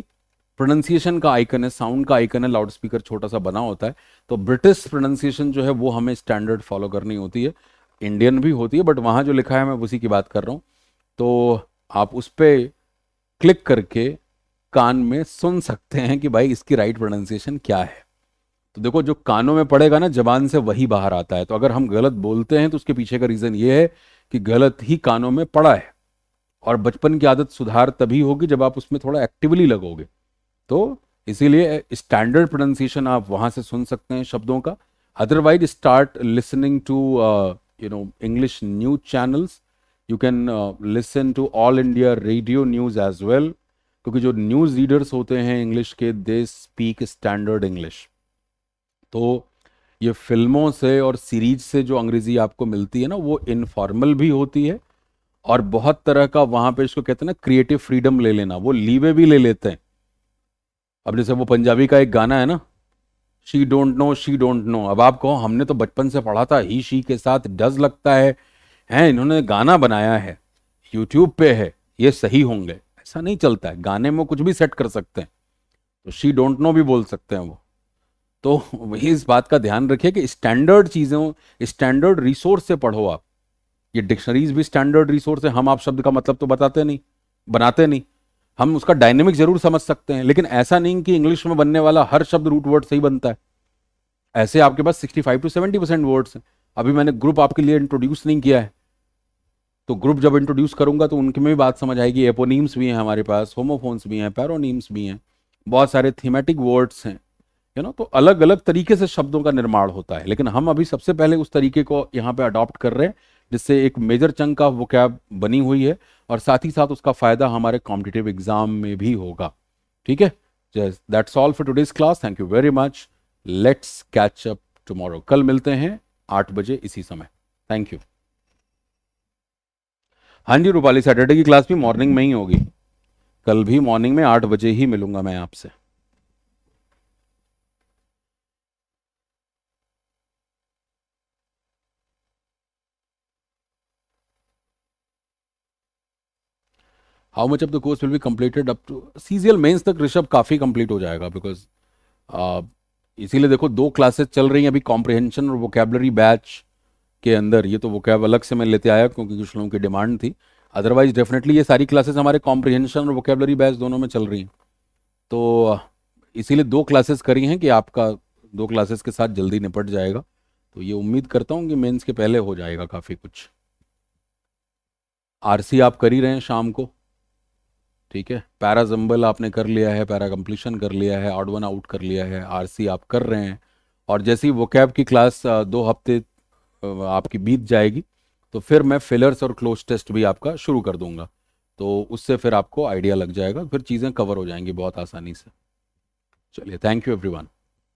प्रोनाउंसिएशन का आइकन है साउंड का आइकन है लाउड स्पीकर छोटा सा बना होता है तो ब्रिटिश प्रोनाउंसिएशन जो है वो हमें स्टैंडर्ड फॉलो करनी होती है इंडियन भी होती है बट वहाँ जो लिखा है मैं उसी की बात कर रहा हूँ तो आप उस पर क्लिक करके कान में सुन सकते हैं कि भाई इसकी राइट प्रोनाउंसिएशन क्या है तो देखो जो कानों में पड़ेगा ना जबान से वही बाहर आता है तो अगर हम गलत बोलते हैं तो उसके पीछे का रीज़न ये है कि गलत ही कानों में पड़ा है और बचपन की आदत सुधार तभी होगी जब आप उसमें थोड़ा एक्टिवली लगोगे तो इसीलिए स्टैंडर्ड प्रोनाउंसिएशन आप वहां से सुन सकते हैं शब्दों का otherwise start listening to you know English news channels you can listen to All India Radio news as well क्योंकि जो न्यूज रीडर्स होते हैं इंग्लिश के दे स्पीक स्टैंडर्ड इंग्लिश तो ये फिल्मों से और सीरीज से जो अंग्रेजी आपको मिलती है ना वो इनफॉर्मल भी होती है और बहुत तरह का वहां पे इसको कहते हैं ना क्रिएटिव फ्रीडम ले लेना वो लीवे भी ले लेते हैं अब जैसे वो पंजाबी का एक गाना है ना she don't know she don't know अब आप कहो हमने तो बचपन से पढ़ा था ही शी के साथ डज लगता है हैं इन्होंने गाना बनाया है यूट्यूब पे है ये सही होंगे ऐसा नहीं चलता है गाने में कुछ भी सेट कर सकते हैं तो शी डोंट नो भी बोल सकते हैं वो तो वही इस बात का ध्यान रखिए कि स्टैंडर्ड चीज़ों स्टैंडर्ड रिसोर्स से पढ़ो आप ये डिक्शनरीज भी स्टैंडर्ड रिसोर्स है हम आप शब्द का मतलब तो बताते नहीं बनाते नहीं हम उसका डायनेमिक जरूर समझ सकते हैं लेकिन ऐसा नहीं कि इंग्लिश में बनने वाला हर शब्द रूट वर्ड से ही बनता है ऐसे आपके पास 65 टू सेवेंटी परसेंट वर्ड्स हैं अभी मैंने ग्रुप आपके लिए इंट्रोड्यूस नहीं किया है तो ग्रुप जब इंट्रोड्यूस करूंगा तो उनकी में भी बात समझ आएगी एपोनीम्स भी हैं हमारे पास होमोफोन्स भी हैं पैरोनीम्स भी हैं बहुत सारे थीमेटिक वर्ड्स हैं यू नो तो अलग अलग तरीके से शब्दों का निर्माण होता है लेकिन हम अभी सबसे पहले उस तरीके को यहाँ पे अडॉप्ट कर रहे हैं जिससे एक मेजर चंक ऑफ वो बनी हुई है और साथ ही साथ उसका फ़ायदा हमारे कॉम्पिटेटिव एग्जाम में भी होगा ठीक है that's all for today's class thank you very much let's catch up tomorrow कल मिलते हैं आठ बजे इसी समय थैंक यू हाँ जी रूपाली सैटरडे की क्लास भी मॉर्निंग में ही होगी कल भी मॉर्निंग में आठ बजे ही मिलूंगा मैं आपसे how much of the course will be completed up to CGL mains तक ऋषभ काफ़ी कम्प्लीट हो जाएगा बिकॉज uh, इसीलिए देखो दो क्लासेस चल रही हैं अभी कॉम्प्रिहेंशन और वोकेबलरी बैच के अंदर ये तो वोकेब अलग से मैं लेते आया क्योंकि कुछ लोगों की डिमांड थी अदरवाइज डेफिनेटली ये सारी क्लासेस हमारे कॉम्प्रिहेंशन और वोकेबलरी बैच दोनों में चल रही हैं तो इसीलिए दो क्लासेस करी हैं कि आपका दो क्लासेस के साथ जल्दी निपट जाएगा तो ये उम्मीद करता हूँ कि मेंस के पहले हो जाएगा काफ़ी कुछ आरसी आप कर ही रहे हैं शाम को ठीक है जम्बल आपने कर लिया है पैरा कम्प्लीशन कर लिया है आउट वन आउट कर लिया है आरसी आप कर रहे हैं और जैसी वो कैब की क्लास दो हफ्ते आपकी बीत जाएगी तो फिर मैं फिलर्स और क्लोज टेस्ट भी आपका शुरू कर दूंगा तो उससे फिर आपको आइडिया लग जाएगा फिर चीज़ें कवर हो जाएंगी बहुत आसानी से चलिए थैंक यू एवरीवन